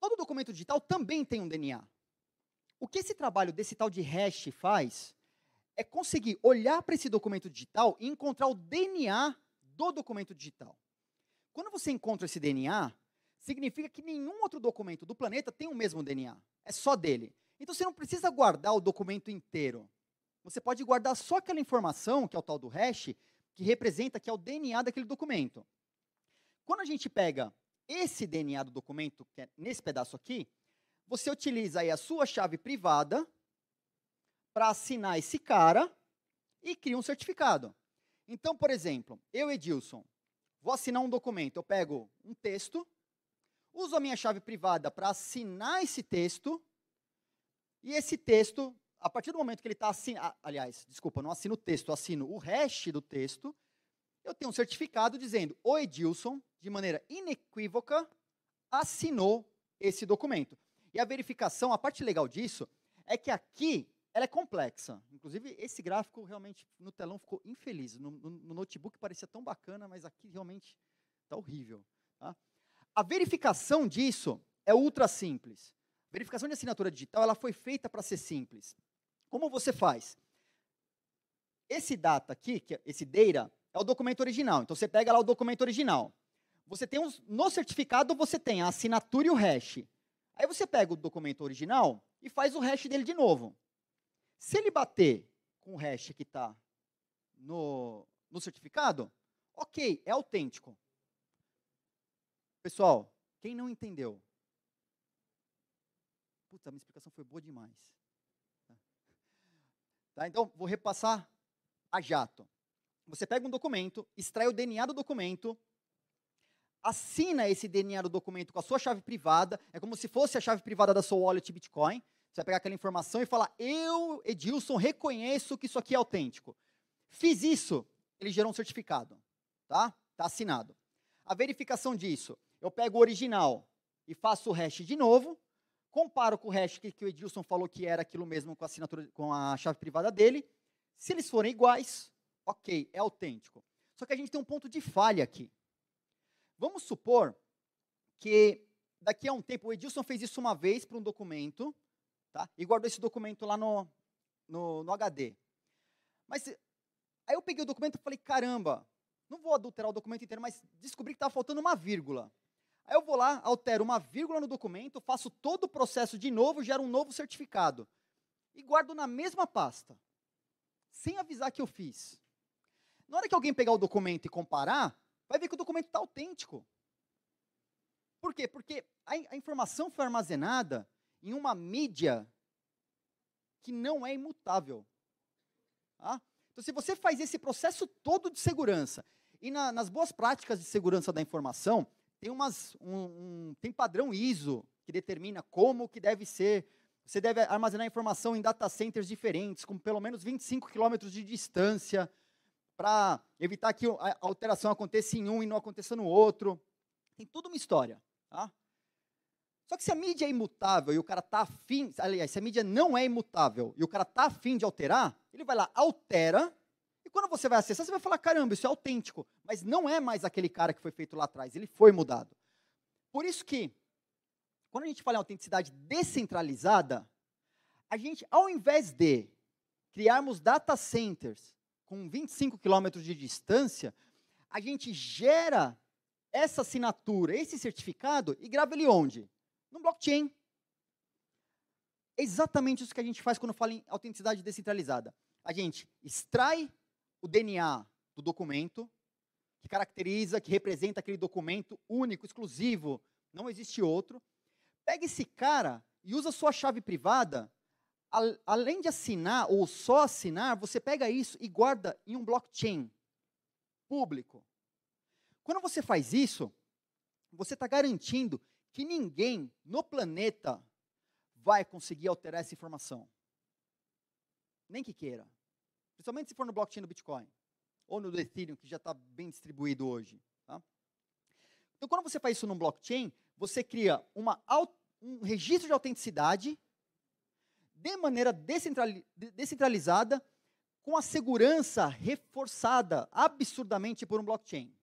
todo documento digital também tem um DNA. O que esse trabalho desse tal de hash faz é conseguir olhar para esse documento digital e encontrar o DNA do documento digital. Quando você encontra esse DNA, significa que nenhum outro documento do planeta tem o mesmo DNA. É só dele. Então você não precisa guardar o documento inteiro. Você pode guardar só aquela informação, que é o tal do hash, que representa que é o DNA daquele documento. Quando a gente pega esse DNA do documento, que é nesse pedaço aqui, você utiliza aí a sua chave privada para assinar esse cara e cria um certificado. Então, por exemplo, eu, Edilson, vou assinar um documento. Eu pego um texto, uso a minha chave privada para assinar esse texto, e esse texto, a partir do momento que ele está assinado, aliás, desculpa, não assino o texto, assino o hash do texto, eu tenho um certificado dizendo, o Edilson, de maneira inequívoca, assinou esse documento. E a verificação, a parte legal disso, é que aqui ela é complexa. Inclusive, esse gráfico realmente no telão ficou infeliz. No, no, no notebook parecia tão bacana, mas aqui realmente está horrível. Tá? A verificação disso é ultra simples. A verificação de assinatura digital ela foi feita para ser simples. Como você faz? Esse data aqui, que é esse DEIRA, é o documento original. Então, você pega lá o documento original. Você tem uns, no certificado, você tem a assinatura e o hash. Aí você pega o documento original e faz o hash dele de novo. Se ele bater com o hash que está no, no certificado, ok, é autêntico. Pessoal, quem não entendeu? Puta, minha explicação foi boa demais. Tá? tá, então, vou repassar a jato. Você pega um documento, extrai o DNA do documento, assina esse DNA do documento com a sua chave privada, é como se fosse a chave privada da sua wallet Bitcoin, você vai pegar aquela informação e falar: Eu, Edilson, reconheço que isso aqui é autêntico. Fiz isso, ele gerou um certificado. Tá? Tá assinado. A verificação disso, eu pego o original e faço o hash de novo, comparo com o hash que, que o Edilson falou que era aquilo mesmo com a assinatura, com a chave privada dele. Se eles forem iguais, ok, é autêntico. Só que a gente tem um ponto de falha aqui. Vamos supor que daqui a um tempo o Edilson fez isso uma vez para um documento tá? E guardou esse documento lá no, no, no HD. Mas aí eu peguei o documento e falei, caramba, não vou adulterar o documento inteiro, mas descobri que estava faltando uma vírgula. Aí eu vou lá, altero uma vírgula no documento, faço todo o processo de novo, gero um novo certificado. E guardo na mesma pasta, sem avisar que eu fiz. Na hora que alguém pegar o documento e comparar, vai ver que o documento está autêntico. Por quê? Porque a, a informação foi armazenada em uma mídia que não é imutável. Tá? Então, se você faz esse processo todo de segurança, e na, nas boas práticas de segurança da informação, tem, umas, um, um, tem padrão ISO que determina como que deve ser. Você deve armazenar informação em data centers diferentes, com pelo menos 25 quilômetros de distância, para evitar que a alteração aconteça em um e não aconteça no outro. Tem toda uma história. Tá? Só que se a mídia é imutável e o cara tá afim, aliás, se a mídia não é imutável e o cara tá afim de alterar, ele vai lá, altera, e quando você vai acessar, você vai falar, caramba, isso é autêntico, mas não é mais aquele cara que foi feito lá atrás, ele foi mudado. Por isso que, quando a gente fala em autenticidade descentralizada, a gente, ao invés de criarmos data centers com 25 quilômetros de distância, a gente gera essa assinatura, esse certificado e grava ele onde? no blockchain. É exatamente isso que a gente faz quando fala em autenticidade descentralizada. A gente extrai o DNA do documento, que caracteriza, que representa aquele documento único, exclusivo, não existe outro. Pega esse cara e usa sua chave privada. além de assinar ou só assinar, você pega isso e guarda em um blockchain público. Quando você faz isso, você está garantindo que ninguém no planeta vai conseguir alterar essa informação. Nem que queira. Principalmente se for no blockchain do Bitcoin. Ou no do Ethereum, que já está bem distribuído hoje. Tá? Então, quando você faz isso num blockchain, você cria uma, um registro de autenticidade de maneira descentralizada, com a segurança reforçada absurdamente por um blockchain.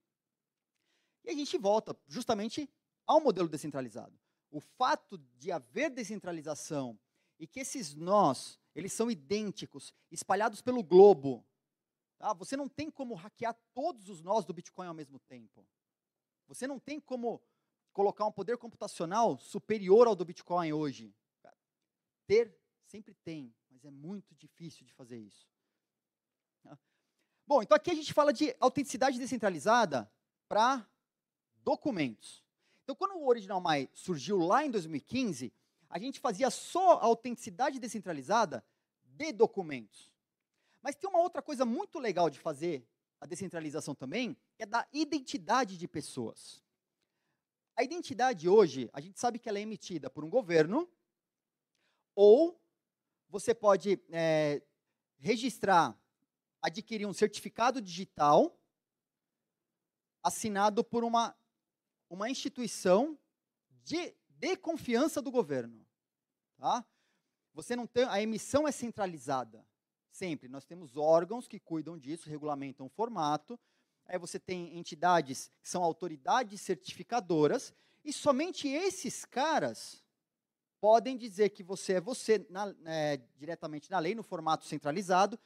E a gente volta justamente ao modelo descentralizado. O fato de haver descentralização e que esses nós, eles são idênticos, espalhados pelo globo. Tá? Você não tem como hackear todos os nós do Bitcoin ao mesmo tempo. Você não tem como colocar um poder computacional superior ao do Bitcoin hoje. Ter sempre tem, mas é muito difícil de fazer isso. Bom, então aqui a gente fala de autenticidade descentralizada para documentos. Então, quando o Original My surgiu lá em 2015, a gente fazia só a autenticidade descentralizada de documentos. Mas tem uma outra coisa muito legal de fazer a descentralização também, que é da identidade de pessoas. A identidade hoje, a gente sabe que ela é emitida por um governo, ou você pode é, registrar, adquirir um certificado digital assinado por uma uma instituição de, de confiança do governo. Tá? Você não tem, a emissão é centralizada. Sempre. Nós temos órgãos que cuidam disso, regulamentam o formato. Aí você tem entidades que são autoridades certificadoras. E somente esses caras podem dizer que você é você, na, é, diretamente na lei, no formato centralizado.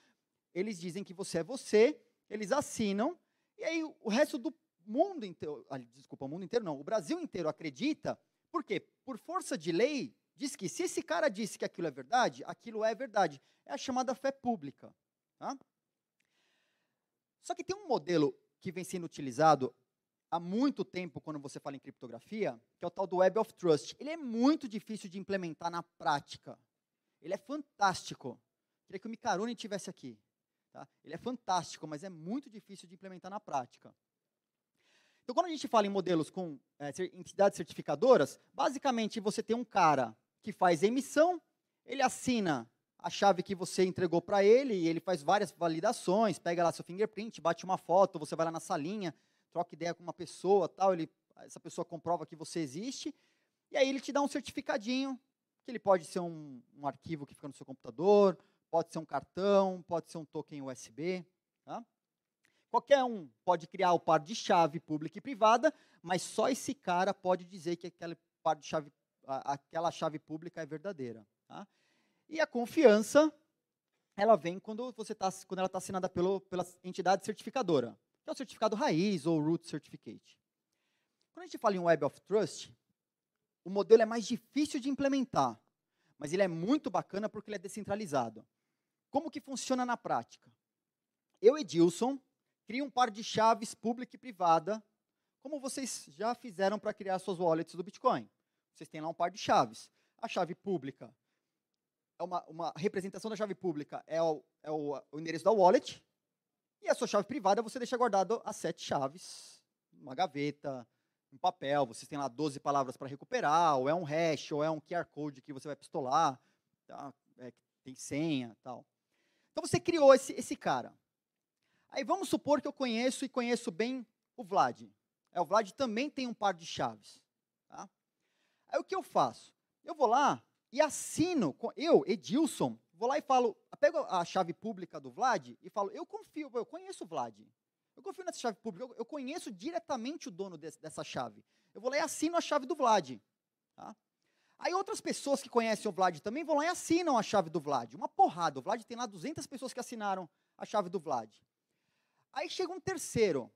Eles dizem que você é você, eles assinam. E aí o resto do mundo inteiro, desculpa, o mundo inteiro não, o Brasil inteiro acredita, por quê? Por força de lei, diz que se esse cara disse que aquilo é verdade, aquilo é verdade. É a chamada fé pública. Tá? Só que tem um modelo que vem sendo utilizado há muito tempo quando você fala em criptografia, que é o tal do Web of Trust. Ele é muito difícil de implementar na prática. Ele é fantástico. Queria que o Micarone estivesse aqui. Tá? Ele é fantástico, mas é muito difícil de implementar na prática. Então, quando a gente fala em modelos com é, entidades certificadoras, basicamente você tem um cara que faz emissão, ele assina a chave que você entregou para ele e ele faz várias validações, pega lá seu fingerprint, bate uma foto, você vai lá na salinha, troca ideia com uma pessoa, tal, ele, essa pessoa comprova que você existe e aí ele te dá um certificadinho que ele pode ser um, um arquivo que fica no seu computador, pode ser um cartão, pode ser um token USB, tá? Qualquer um pode criar o par de chave pública e privada, mas só esse cara pode dizer que aquele par de chave, aquela chave pública é verdadeira. Tá? E a confiança, ela vem quando, você tá, quando ela está assinada pelo, pela entidade certificadora, que é o certificado raiz ou root certificate. Quando a gente fala em Web of Trust, o modelo é mais difícil de implementar, mas ele é muito bacana porque ele é descentralizado. Como que funciona na prática? Eu, Edilson, Crie um par de chaves pública e privada, como vocês já fizeram para criar suas wallets do Bitcoin. Vocês têm lá um par de chaves. A chave pública é uma, uma representação da chave pública, é, o, é o, o endereço da wallet. E a sua chave privada você deixa guardado as sete chaves, uma gaveta, um papel. Vocês têm lá 12 palavras para recuperar, ou é um hash, ou é um QR Code que você vai pistolar, tá? é, tem senha tal. Então você criou esse, esse cara. Aí vamos supor que eu conheço e conheço bem o Vlad. É, o Vlad também tem um par de chaves. Tá? Aí o que eu faço? Eu vou lá e assino, eu, Edilson, vou lá e falo, pego a chave pública do Vlad e falo, eu confio, eu conheço o Vlad. Eu confio nessa chave pública, eu conheço diretamente o dono dessa chave. Eu vou lá e assino a chave do Vlad. Tá? Aí outras pessoas que conhecem o Vlad também vão lá e assinam a chave do Vlad. Uma porrada. O Vlad tem lá 200 pessoas que assinaram a chave do Vlad. Aí chega um terceiro.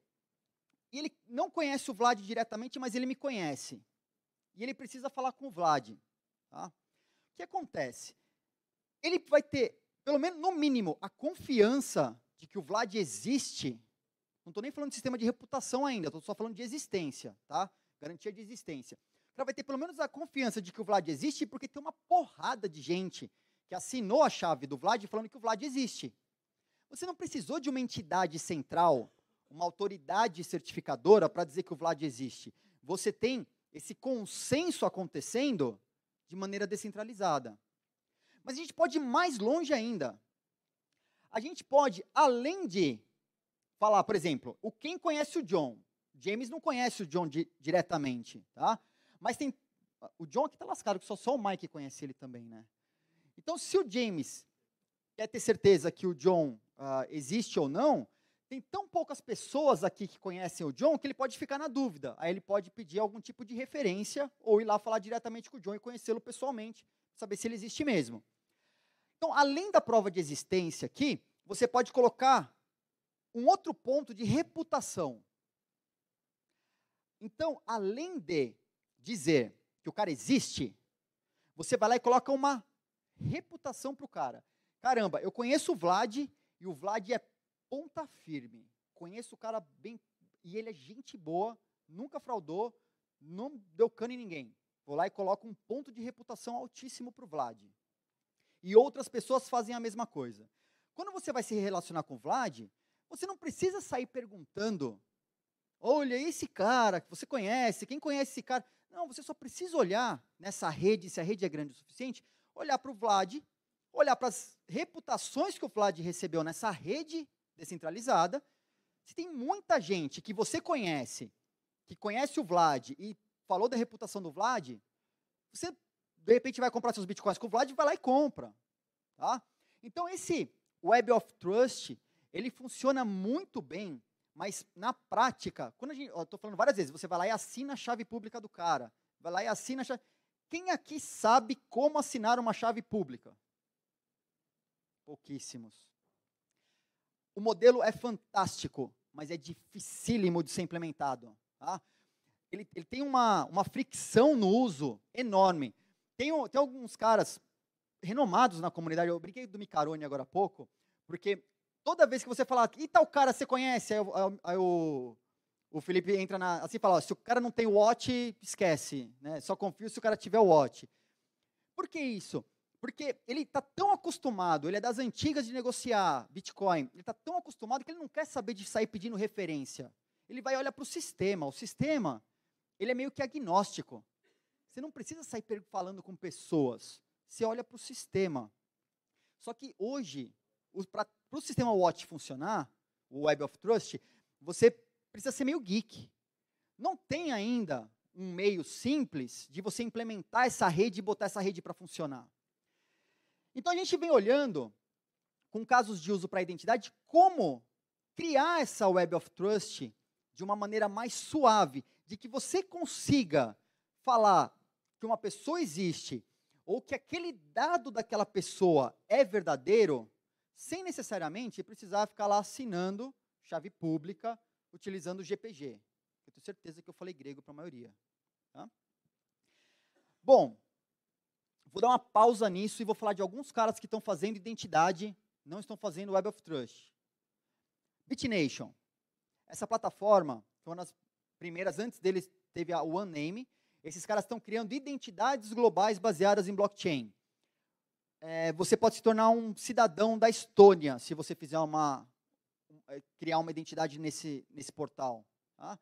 E ele não conhece o Vlad diretamente, mas ele me conhece. E ele precisa falar com o Vlad. Tá? O que acontece? Ele vai ter, pelo menos no mínimo, a confiança de que o Vlad existe. Não estou nem falando de sistema de reputação ainda, estou só falando de existência, tá? Garantia de existência. O cara vai ter pelo menos a confiança de que o Vlad existe, porque tem uma porrada de gente que assinou a chave do Vlad falando que o Vlad existe. Você não precisou de uma entidade central, uma autoridade certificadora para dizer que o Vlad existe. Você tem esse consenso acontecendo de maneira descentralizada. Mas a gente pode ir mais longe ainda. A gente pode, além de falar, por exemplo, o quem conhece o John. James não conhece o John di diretamente, tá? Mas tem o John aqui está lascado, que só, só o Mike conhece ele também, né? Então, se o James quer ter certeza que o John uh, existe ou não, tem tão poucas pessoas aqui que conhecem o John que ele pode ficar na dúvida. Aí ele pode pedir algum tipo de referência ou ir lá falar diretamente com o John e conhecê-lo pessoalmente, saber se ele existe mesmo. Então, além da prova de existência aqui, você pode colocar um outro ponto de reputação. Então, além de dizer que o cara existe, você vai lá e coloca uma reputação para o cara. Caramba, eu conheço o Vlad e o Vlad é ponta firme. Conheço o cara bem. E ele é gente boa, nunca fraudou, não deu cano em ninguém. Vou lá e coloco um ponto de reputação altíssimo para o Vlad. E outras pessoas fazem a mesma coisa. Quando você vai se relacionar com o Vlad, você não precisa sair perguntando: olha, esse cara que você conhece, quem conhece esse cara? Não, você só precisa olhar nessa rede, se a rede é grande o suficiente, olhar para o Vlad olhar para as reputações que o Vlad recebeu nessa rede descentralizada, se tem muita gente que você conhece, que conhece o Vlad e falou da reputação do Vlad, você de repente vai comprar seus bitcoins com o Vlad, vai lá e compra, tá? Então esse Web of Trust, ele funciona muito bem, mas na prática, quando a gente, eu falando várias vezes, você vai lá e assina a chave pública do cara, vai lá e assina a chave. Quem aqui sabe como assinar uma chave pública? pouquíssimos. O modelo é fantástico, mas é dificílimo de ser implementado. Tá? Ele, ele, tem uma, uma fricção no uso enorme. Tem, tem alguns caras renomados na comunidade, eu brinquei do Micarone agora há pouco, porque toda vez que você falar, e tal cara você conhece? Aí, aí, aí o, o Felipe entra na, assim e fala: se o cara não tem watch, esquece. Né? Só confio se o cara tiver watch. Por que isso? Porque ele está tão acostumado, ele é das antigas de negociar Bitcoin, ele está tão acostumado que ele não quer saber de sair pedindo referência. Ele vai olhar para o sistema. O sistema, ele é meio que agnóstico. Você não precisa sair falando com pessoas. Você olha para o sistema. Só que hoje, para o sistema Watch funcionar, o Web of Trust, você precisa ser meio geek. Não tem ainda um meio simples de você implementar essa rede e botar essa rede para funcionar. Então a gente vem olhando com casos de uso para identidade como criar essa web of trust de uma maneira mais suave, de que você consiga falar que uma pessoa existe ou que aquele dado daquela pessoa é verdadeiro, sem necessariamente precisar ficar lá assinando chave pública utilizando o GPG. Eu tenho certeza que eu falei grego para a maioria. Tá? Bom, Vou dar uma pausa nisso e vou falar de alguns caras que estão fazendo identidade, não estão fazendo Web of Trust. BitNation. Essa plataforma, foi uma das primeiras, antes deles teve a OneName. Esses caras estão criando identidades globais baseadas em blockchain. É, você pode se tornar um cidadão da Estônia se você fizer uma é, criar uma identidade nesse, nesse portal. Tá?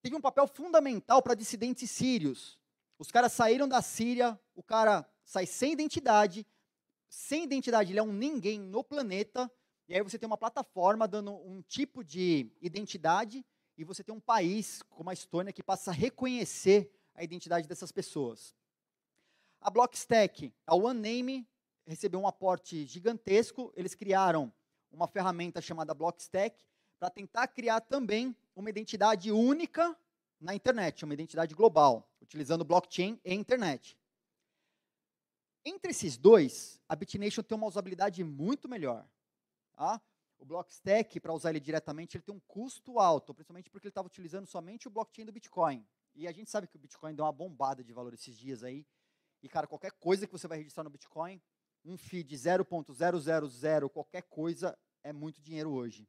Teve um papel fundamental para dissidentes sírios. Os caras saíram da Síria, o cara sai sem identidade, sem identidade, ele é um ninguém no planeta, e aí você tem uma plataforma dando um tipo de identidade, e você tem um país como a Estônia que passa a reconhecer a identidade dessas pessoas. A Blockstack, a OneName, recebeu um aporte gigantesco, eles criaram uma ferramenta chamada Blockstack para tentar criar também uma identidade única na internet, é uma identidade global, utilizando blockchain e internet. Entre esses dois, a Bitnation tem uma usabilidade muito melhor. Tá? O Blockstack, para usar ele diretamente, ele tem um custo alto, principalmente porque ele estava utilizando somente o blockchain do Bitcoin. E a gente sabe que o Bitcoin deu uma bombada de valor esses dias aí. E, cara, qualquer coisa que você vai registrar no Bitcoin, um fee de 0.000 qualquer coisa é muito dinheiro hoje.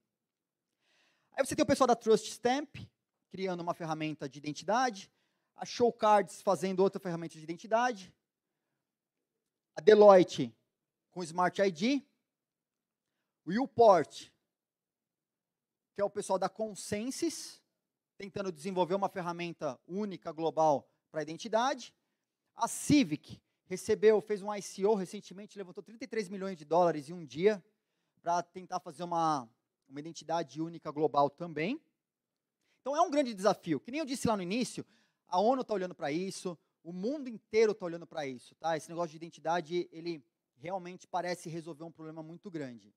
Aí você tem o pessoal da Trust Stamp, criando uma ferramenta de identidade, a Showcards fazendo outra ferramenta de identidade, a Deloitte com Smart ID, o Uport, que é o pessoal da Consensus, tentando desenvolver uma ferramenta única global para identidade, a Civic recebeu, fez um ICO recentemente, levantou 33 milhões de dólares em um dia para tentar fazer uma, uma identidade única global também. Então é um grande desafio. Que nem eu disse lá no início, a ONU está olhando para isso, o mundo inteiro está olhando para isso, tá? Esse negócio de identidade, ele realmente parece resolver um problema muito grande.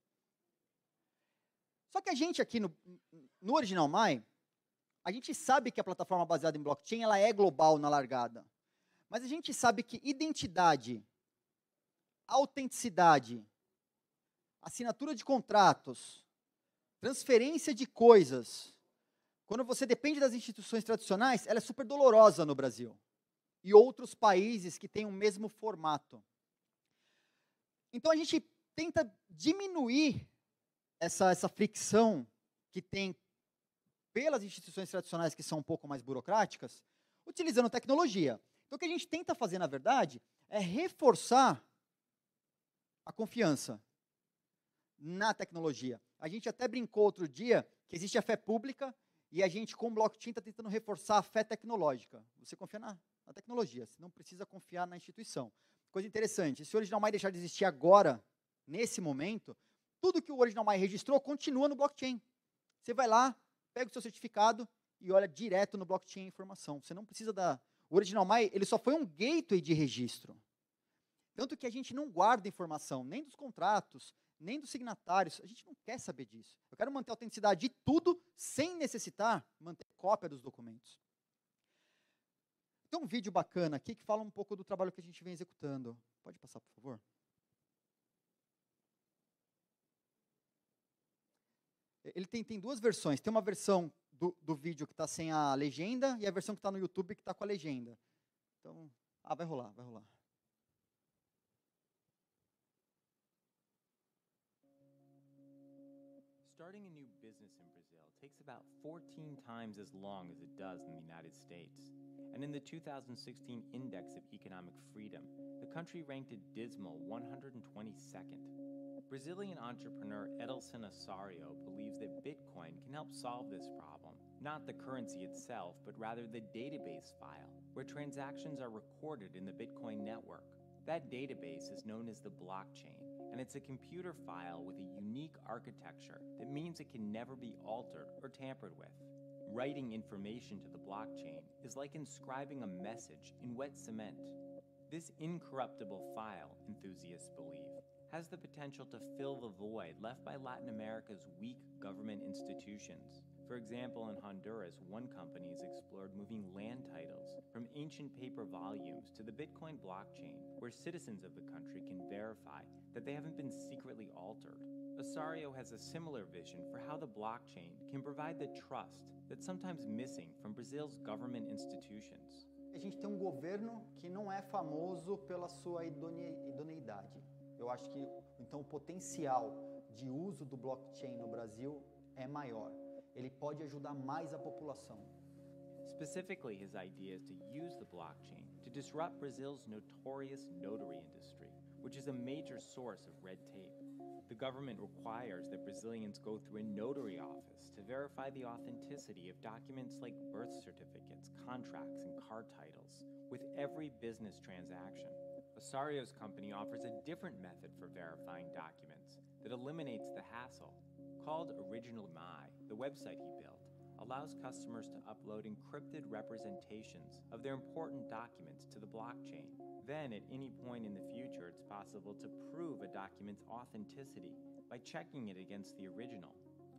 Só que a gente aqui no, no Original Mai, a gente sabe que a plataforma baseada em blockchain ela é global na largada. Mas a gente sabe que identidade, autenticidade, assinatura de contratos, transferência de coisas, quando você depende das instituições tradicionais, ela é super dolorosa no Brasil e outros países que têm o mesmo formato. Então a gente tenta diminuir essa, essa fricção que tem pelas instituições tradicionais que são um pouco mais burocráticas, utilizando tecnologia. Então o que a gente tenta fazer, na verdade, é reforçar a confiança na tecnologia. A gente até brincou outro dia que existe a fé pública e a gente, com o blockchain, está tentando reforçar a fé tecnológica. Você confia na, na tecnologia, você não precisa confiar na instituição. Coisa interessante, se o Original My deixar de existir agora, nesse momento, tudo que o Original My registrou continua no blockchain. Você vai lá, pega o seu certificado e olha direto no blockchain a informação. Você não precisa da... O Original My, ele só foi um gateway de registro. Tanto que a gente não guarda informação, nem dos contratos, nem dos signatários. A gente não quer saber disso. Eu quero manter a autenticidade de tudo sem necessitar manter cópia dos documentos. Tem um vídeo bacana aqui que fala um pouco do trabalho que a gente vem executando. Pode passar, por favor? Ele tem, tem duas versões. Tem uma versão do, do vídeo que está sem a legenda e a versão que está no YouTube que está com a legenda. Então, ah, vai rolar, vai rolar. starting a new business in Brazil takes about 14 times as long as it does in the United States. And in the 2016 Index of Economic Freedom, the country ranked a dismal 122nd. Brazilian entrepreneur Edelson Osario believes that Bitcoin can help solve this problem, not the currency itself, but rather the database file, where transactions are recorded in the Bitcoin network. That database is known as the blockchain and it's a computer file with a unique architecture that means it can never be altered or tampered with. Writing information to the blockchain is like inscribing a message in wet cement. This incorruptible file, enthusiasts believe, has the potential to fill the void left by Latin America's weak government institutions. For example, in Honduras, one company has explored moving land titles from ancient paper volumes to the Bitcoin blockchain, where citizens of the country can verify that they haven't been secretly altered. Osario has a similar vision for how the blockchain can provide the trust that's sometimes missing from Brazil's government institutions. A gente tem um governo que não é famoso pela sua idoneidade. Eu acho que então o potencial de uso do blockchain no Brasil é maior ele pode ajudar mais a população. Specifically, his idea is to use the blockchain to disrupt Brazil's notorious notary industry, which is a major source of red tape. The government requires that Brazilians go through a notary office to verify the authenticity of documents like birth certificates, contracts, and car titles with every business transaction. Osario's company offers a different method for verifying documents that eliminates the hassle. Called Original My, the website he built, allows customers to upload encrypted representations of their important documents to the blockchain. Then, at any point in the future, it's possible to prove a document's authenticity by checking it against the original.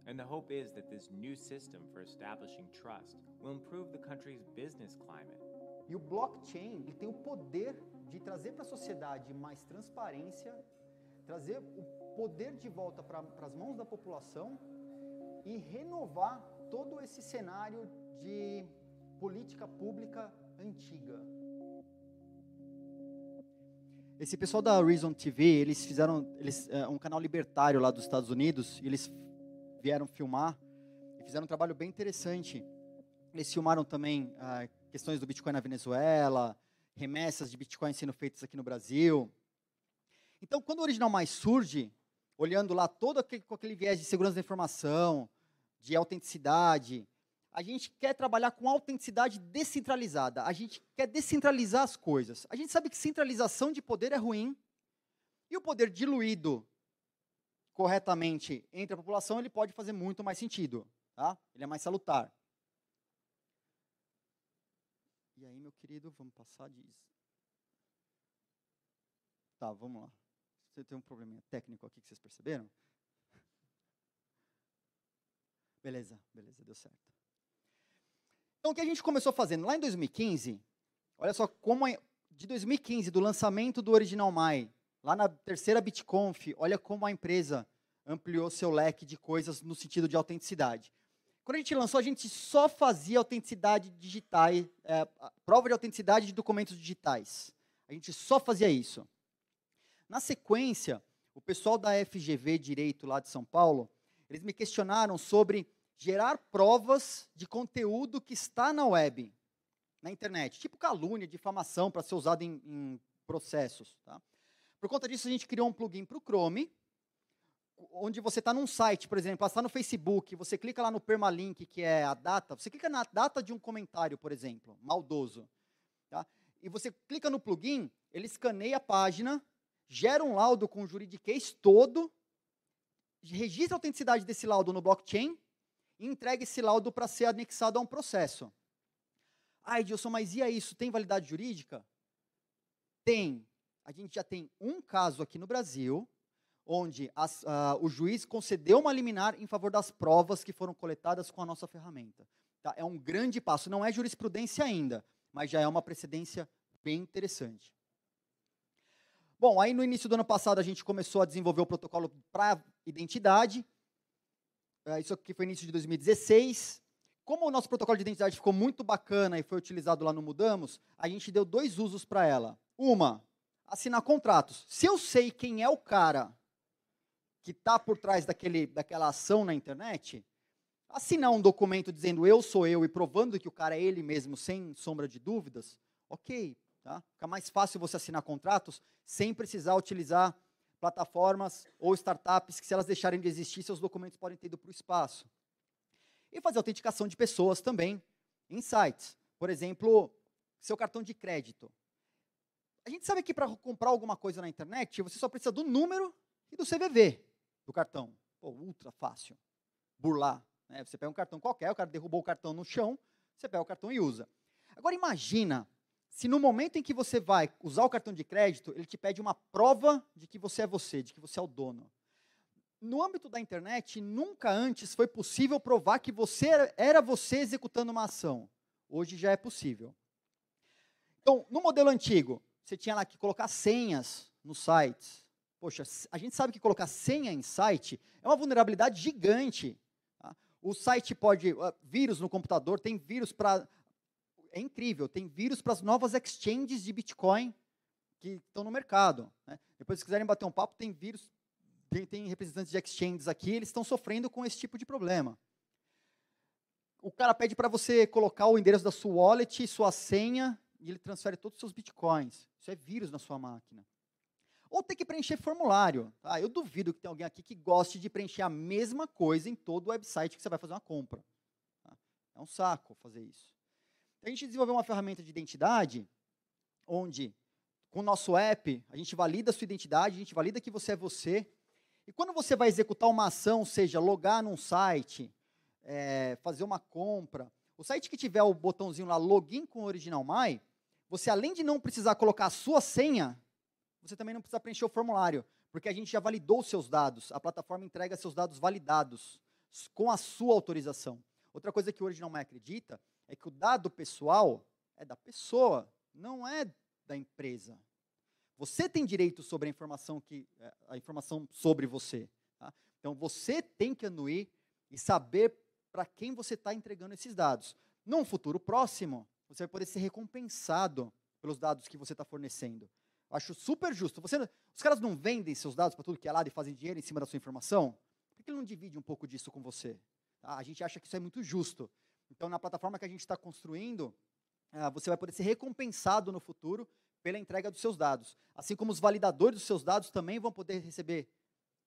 And the hope is that this new system for establishing trust will improve the country's business climate. E o blockchain ele tem o poder de trazer para a sociedade mais transparência, trazer o poder de volta para as mãos da população e renovar todo esse cenário de política pública antiga. Esse pessoal da Reason TV, eles fizeram eles, é, um canal libertário lá dos Estados Unidos, e eles vieram filmar e fizeram um trabalho bem interessante. Eles filmaram também ah, questões do Bitcoin na Venezuela, remessas de Bitcoin sendo feitas aqui no Brasil. Então, quando o Original Mais surge, olhando lá todo aquele, com aquele viés de segurança da informação, de autenticidade. A gente quer trabalhar com autenticidade descentralizada. A gente quer descentralizar as coisas. A gente sabe que centralização de poder é ruim. E o poder diluído corretamente entre a população, ele pode fazer muito mais sentido. Tá? Ele é mais salutar. E aí, meu querido, vamos passar disso. Tá, vamos lá. Você tem um probleminha técnico aqui que vocês perceberam? Beleza, beleza, deu certo. Então, o que a gente começou fazendo? Lá em 2015, olha só como é, de 2015, do lançamento do Original My, lá na terceira BitConf, olha como a empresa ampliou seu leque de coisas no sentido de autenticidade. Quando a gente lançou, a gente só fazia autenticidade digital, é, prova de autenticidade de documentos digitais. A gente só fazia isso. Na sequência, o pessoal da FGV Direito lá de São Paulo, eles me questionaram sobre gerar provas de conteúdo que está na web, na internet, tipo calúnia, difamação, para ser usado em, em processos. Tá? Por conta disso, a gente criou um plugin para o Chrome, onde você está num site, por exemplo, está no Facebook, você clica lá no permalink, que é a data, você clica na data de um comentário, por exemplo, maldoso, tá? e você clica no plugin, ele escaneia a página gera um laudo com o juridiquês todo, registra a autenticidade desse laudo no blockchain e entrega esse laudo para ser anexado a um processo. Ai, Edilson, mas e é isso? Tem validade jurídica? Tem. A gente já tem um caso aqui no Brasil onde as, uh, o juiz concedeu uma liminar em favor das provas que foram coletadas com a nossa ferramenta. Tá? É um grande passo. Não é jurisprudência ainda, mas já é uma precedência bem interessante. Bom, aí no início do ano passado a gente começou a desenvolver o protocolo para identidade. É, isso aqui foi início de 2016. Como o nosso protocolo de identidade ficou muito bacana e foi utilizado lá no Mudamos, a gente deu dois usos para ela. Uma, assinar contratos. Se eu sei quem é o cara que está por trás daquele, daquela ação na internet, assinar um documento dizendo eu sou eu e provando que o cara é ele mesmo, sem sombra de dúvidas, ok, Tá? Fica mais fácil você assinar contratos sem precisar utilizar plataformas ou startups que, se elas deixarem de existir, seus documentos podem ter ido para o espaço. E fazer autenticação de pessoas também em sites. Por exemplo, seu cartão de crédito. A gente sabe que para comprar alguma coisa na internet, você só precisa do número e do CVV do cartão. Pô, ultra fácil. Burlar. Né? Você pega um cartão qualquer, o cara derrubou o cartão no chão, você pega o cartão e usa. Agora imagina se no momento em que você vai usar o cartão de crédito, ele te pede uma prova de que você é você, de que você é o dono. No âmbito da internet, nunca antes foi possível provar que você era você executando uma ação. Hoje já é possível. Então, no modelo antigo, você tinha lá que colocar senhas nos sites. Poxa, a gente sabe que colocar senha em site é uma vulnerabilidade gigante. Tá? O site pode. Ah, vírus no computador, tem vírus para é incrível. Tem vírus para as novas exchanges de Bitcoin que estão no mercado. Né? Depois, se quiserem bater um papo, tem vírus, tem, tem representantes de exchanges aqui, eles estão sofrendo com esse tipo de problema. O cara pede para você colocar o endereço da sua wallet, sua senha, e ele transfere todos os seus bitcoins. Isso é vírus na sua máquina. Ou tem que preencher formulário. Ah, Eu duvido que tenha alguém aqui que goste de preencher a mesma coisa em todo o website que você vai fazer uma compra. Ah, é um saco fazer isso. Então, a gente desenvolveu uma ferramenta de identidade, onde, com o nosso app, a gente valida a sua identidade, a gente valida que você é você. E quando você vai executar uma ação, seja logar num site, é, fazer uma compra, o site que tiver o botãozinho lá, login com Original My, você além de não precisar colocar a sua senha, você também não precisa preencher o formulário, porque a gente já validou os seus dados. A plataforma entrega seus dados validados, com a sua autorização. Outra coisa que o Original My acredita é que o dado pessoal é da pessoa, não é da empresa. Você tem direito sobre a informação que é, a informação sobre você. Tá? Então você tem que anuir e saber para quem você está entregando esses dados. Num futuro próximo, você vai poder ser recompensado pelos dados que você está fornecendo. Acho super justo. Você, os caras não vendem seus dados para tudo que é lado e fazem dinheiro em cima da sua informação? Por que ele não divide um pouco disso com você? Tá? a gente acha que isso é muito justo. Então, na plataforma que a gente está construindo, ah, você vai poder ser recompensado no futuro pela entrega dos seus dados. Assim como os validadores dos seus dados também vão poder receber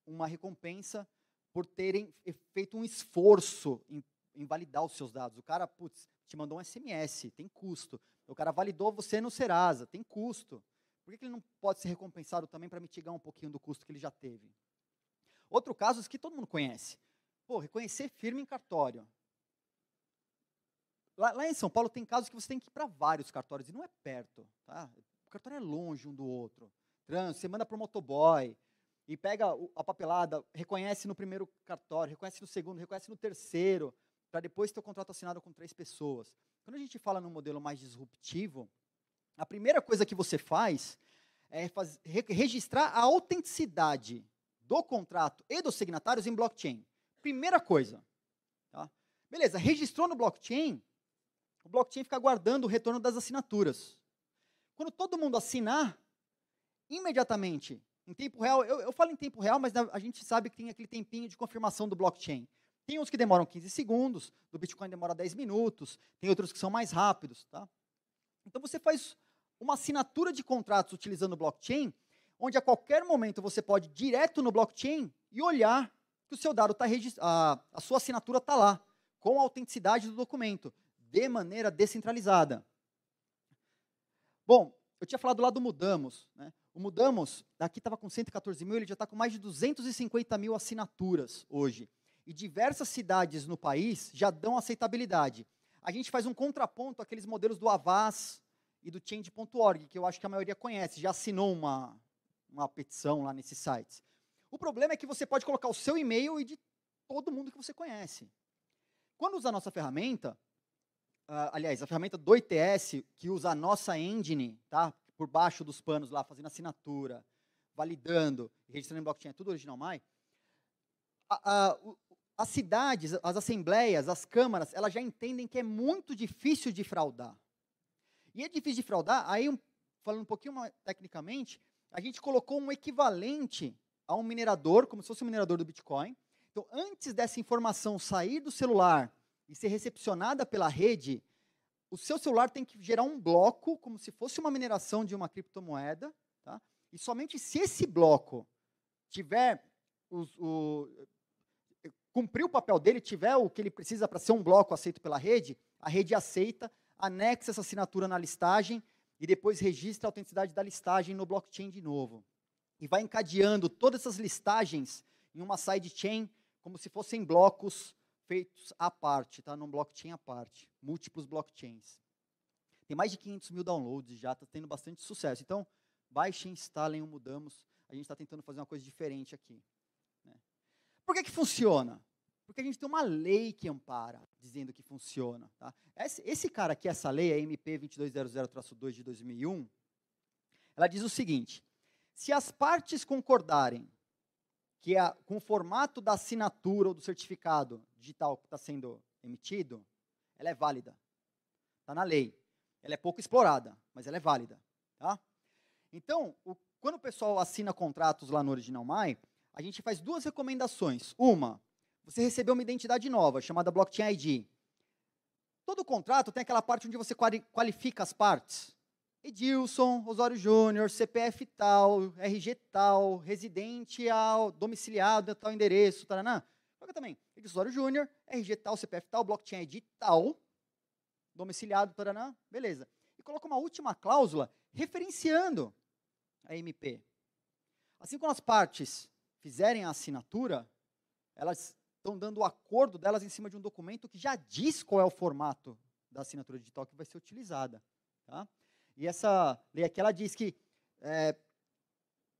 uma recompensa por terem feito um esforço em, em validar os seus dados. O cara, putz, te mandou um SMS, tem custo. O cara validou você no Serasa, tem custo. Por que, ele não pode ser recompensado também para mitigar um pouquinho do custo que ele já teve? Outro caso que todo mundo conhece. Pô, reconhecer firma em cartório. Lá, lá, em São Paulo tem casos que você tem que ir para vários cartórios, e não é perto. Tá? O cartório é longe um do outro. Trânsito, você manda para o motoboy, e pega a papelada, reconhece no primeiro cartório, reconhece no segundo, reconhece no terceiro, para depois ter o contrato assinado com três pessoas. Quando a gente fala num modelo mais disruptivo, a primeira coisa que você faz é faz, re, registrar a autenticidade do contrato e dos signatários em blockchain. Primeira coisa. Tá? Beleza, registrou no blockchain, o blockchain fica aguardando o retorno das assinaturas. Quando todo mundo assinar, imediatamente, em tempo real, eu, eu falo em tempo real, mas a gente sabe que tem aquele tempinho de confirmação do blockchain. Tem uns que demoram 15 segundos, do Bitcoin demora 10 minutos, tem outros que são mais rápidos. Tá? Então você faz uma assinatura de contratos utilizando o blockchain, onde a qualquer momento você pode ir direto no blockchain e olhar que o seu dado está registrado, a, a sua assinatura está lá, com a autenticidade do documento de maneira descentralizada. Bom, eu tinha falado lá do Mudamos. Né? O Mudamos, aqui estava com 114 mil, ele já está com mais de 250 mil assinaturas hoje. E diversas cidades no país já dão aceitabilidade. A gente faz um contraponto àqueles modelos do Avaz e do Change.org, que eu acho que a maioria conhece, já assinou uma, uma petição lá nesses sites. O problema é que você pode colocar o seu e-mail e de todo mundo que você conhece. Quando usar a nossa ferramenta, uh, aliás, a ferramenta do ITS, que usa a nossa engine, tá? por baixo dos panos lá, fazendo assinatura, validando, registrando em blockchain, é tudo original MAI, as cidades, as assembleias, as câmaras, elas já entendem que é muito difícil de fraudar. E é difícil de fraudar, aí, falando um pouquinho mais tecnicamente, a gente colocou um equivalente a um minerador, como se fosse um minerador do Bitcoin. Então, antes dessa informação sair do celular e ser recepcionada pela rede, o seu celular tem que gerar um bloco, como se fosse uma mineração de uma criptomoeda, tá? e somente se esse bloco tiver o, cumprir o papel dele, tiver o que ele precisa para ser um bloco aceito pela rede, a rede aceita, anexa essa assinatura na listagem e depois registra a autenticidade da listagem no blockchain de novo. E vai encadeando todas essas listagens em uma sidechain como se fossem blocos feitos à parte, tá? Num blockchain à parte, múltiplos blockchains. Tem mais de 500 mil downloads já, está tendo bastante sucesso. Então, baixem, instalem o Mudamos. A gente está tentando fazer uma coisa diferente aqui. Né? Por que, que funciona? Porque a gente tem uma lei que ampara, dizendo que funciona. Tá? Esse, esse cara aqui, essa lei, a MP 2200-2 de 2001, ela diz o seguinte, se as partes concordarem que é com o formato da assinatura ou do certificado digital que está sendo emitido, ela é válida. Está na lei. Ela é pouco explorada, mas ela é válida. Tá? Então, o, quando o pessoal assina contratos lá no Original My, a gente faz duas recomendações. Uma, você recebeu uma identidade nova, chamada Blockchain ID. Todo contrato tem aquela parte onde você qualifica as partes. Edilson, Osório Júnior, CPF tal, RG tal, residente ao domiciliado, tal endereço, taraná. Coloca também Edilson Osório Júnior, RG tal, CPF tal, blockchain ID tal, domiciliado, taraná, beleza. E coloca uma última cláusula referenciando a MP. Assim como as partes fizerem a assinatura, elas estão dando o acordo delas em cima de um documento que já diz qual é o formato da assinatura digital que vai ser utilizada. Tá? E essa lei aqui ela diz que é,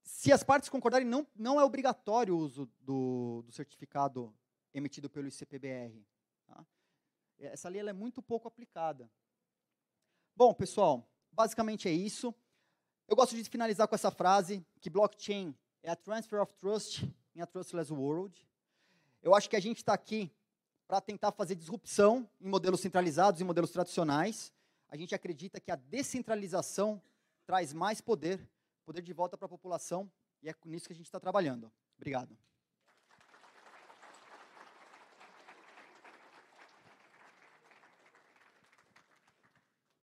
se as partes concordarem, não, não é obrigatório o uso do, do certificado emitido pelo ICPBR. Tá? Essa lei é muito pouco aplicada. Bom, pessoal, basicamente é isso. Eu gosto de finalizar com essa frase, que blockchain é a transfer of trust in a trustless world. Eu acho que a gente está aqui para tentar fazer disrupção em modelos centralizados e modelos tradicionais a gente acredita que a descentralização traz mais poder, poder de volta para a população, e é nisso que a gente está trabalhando. Obrigado.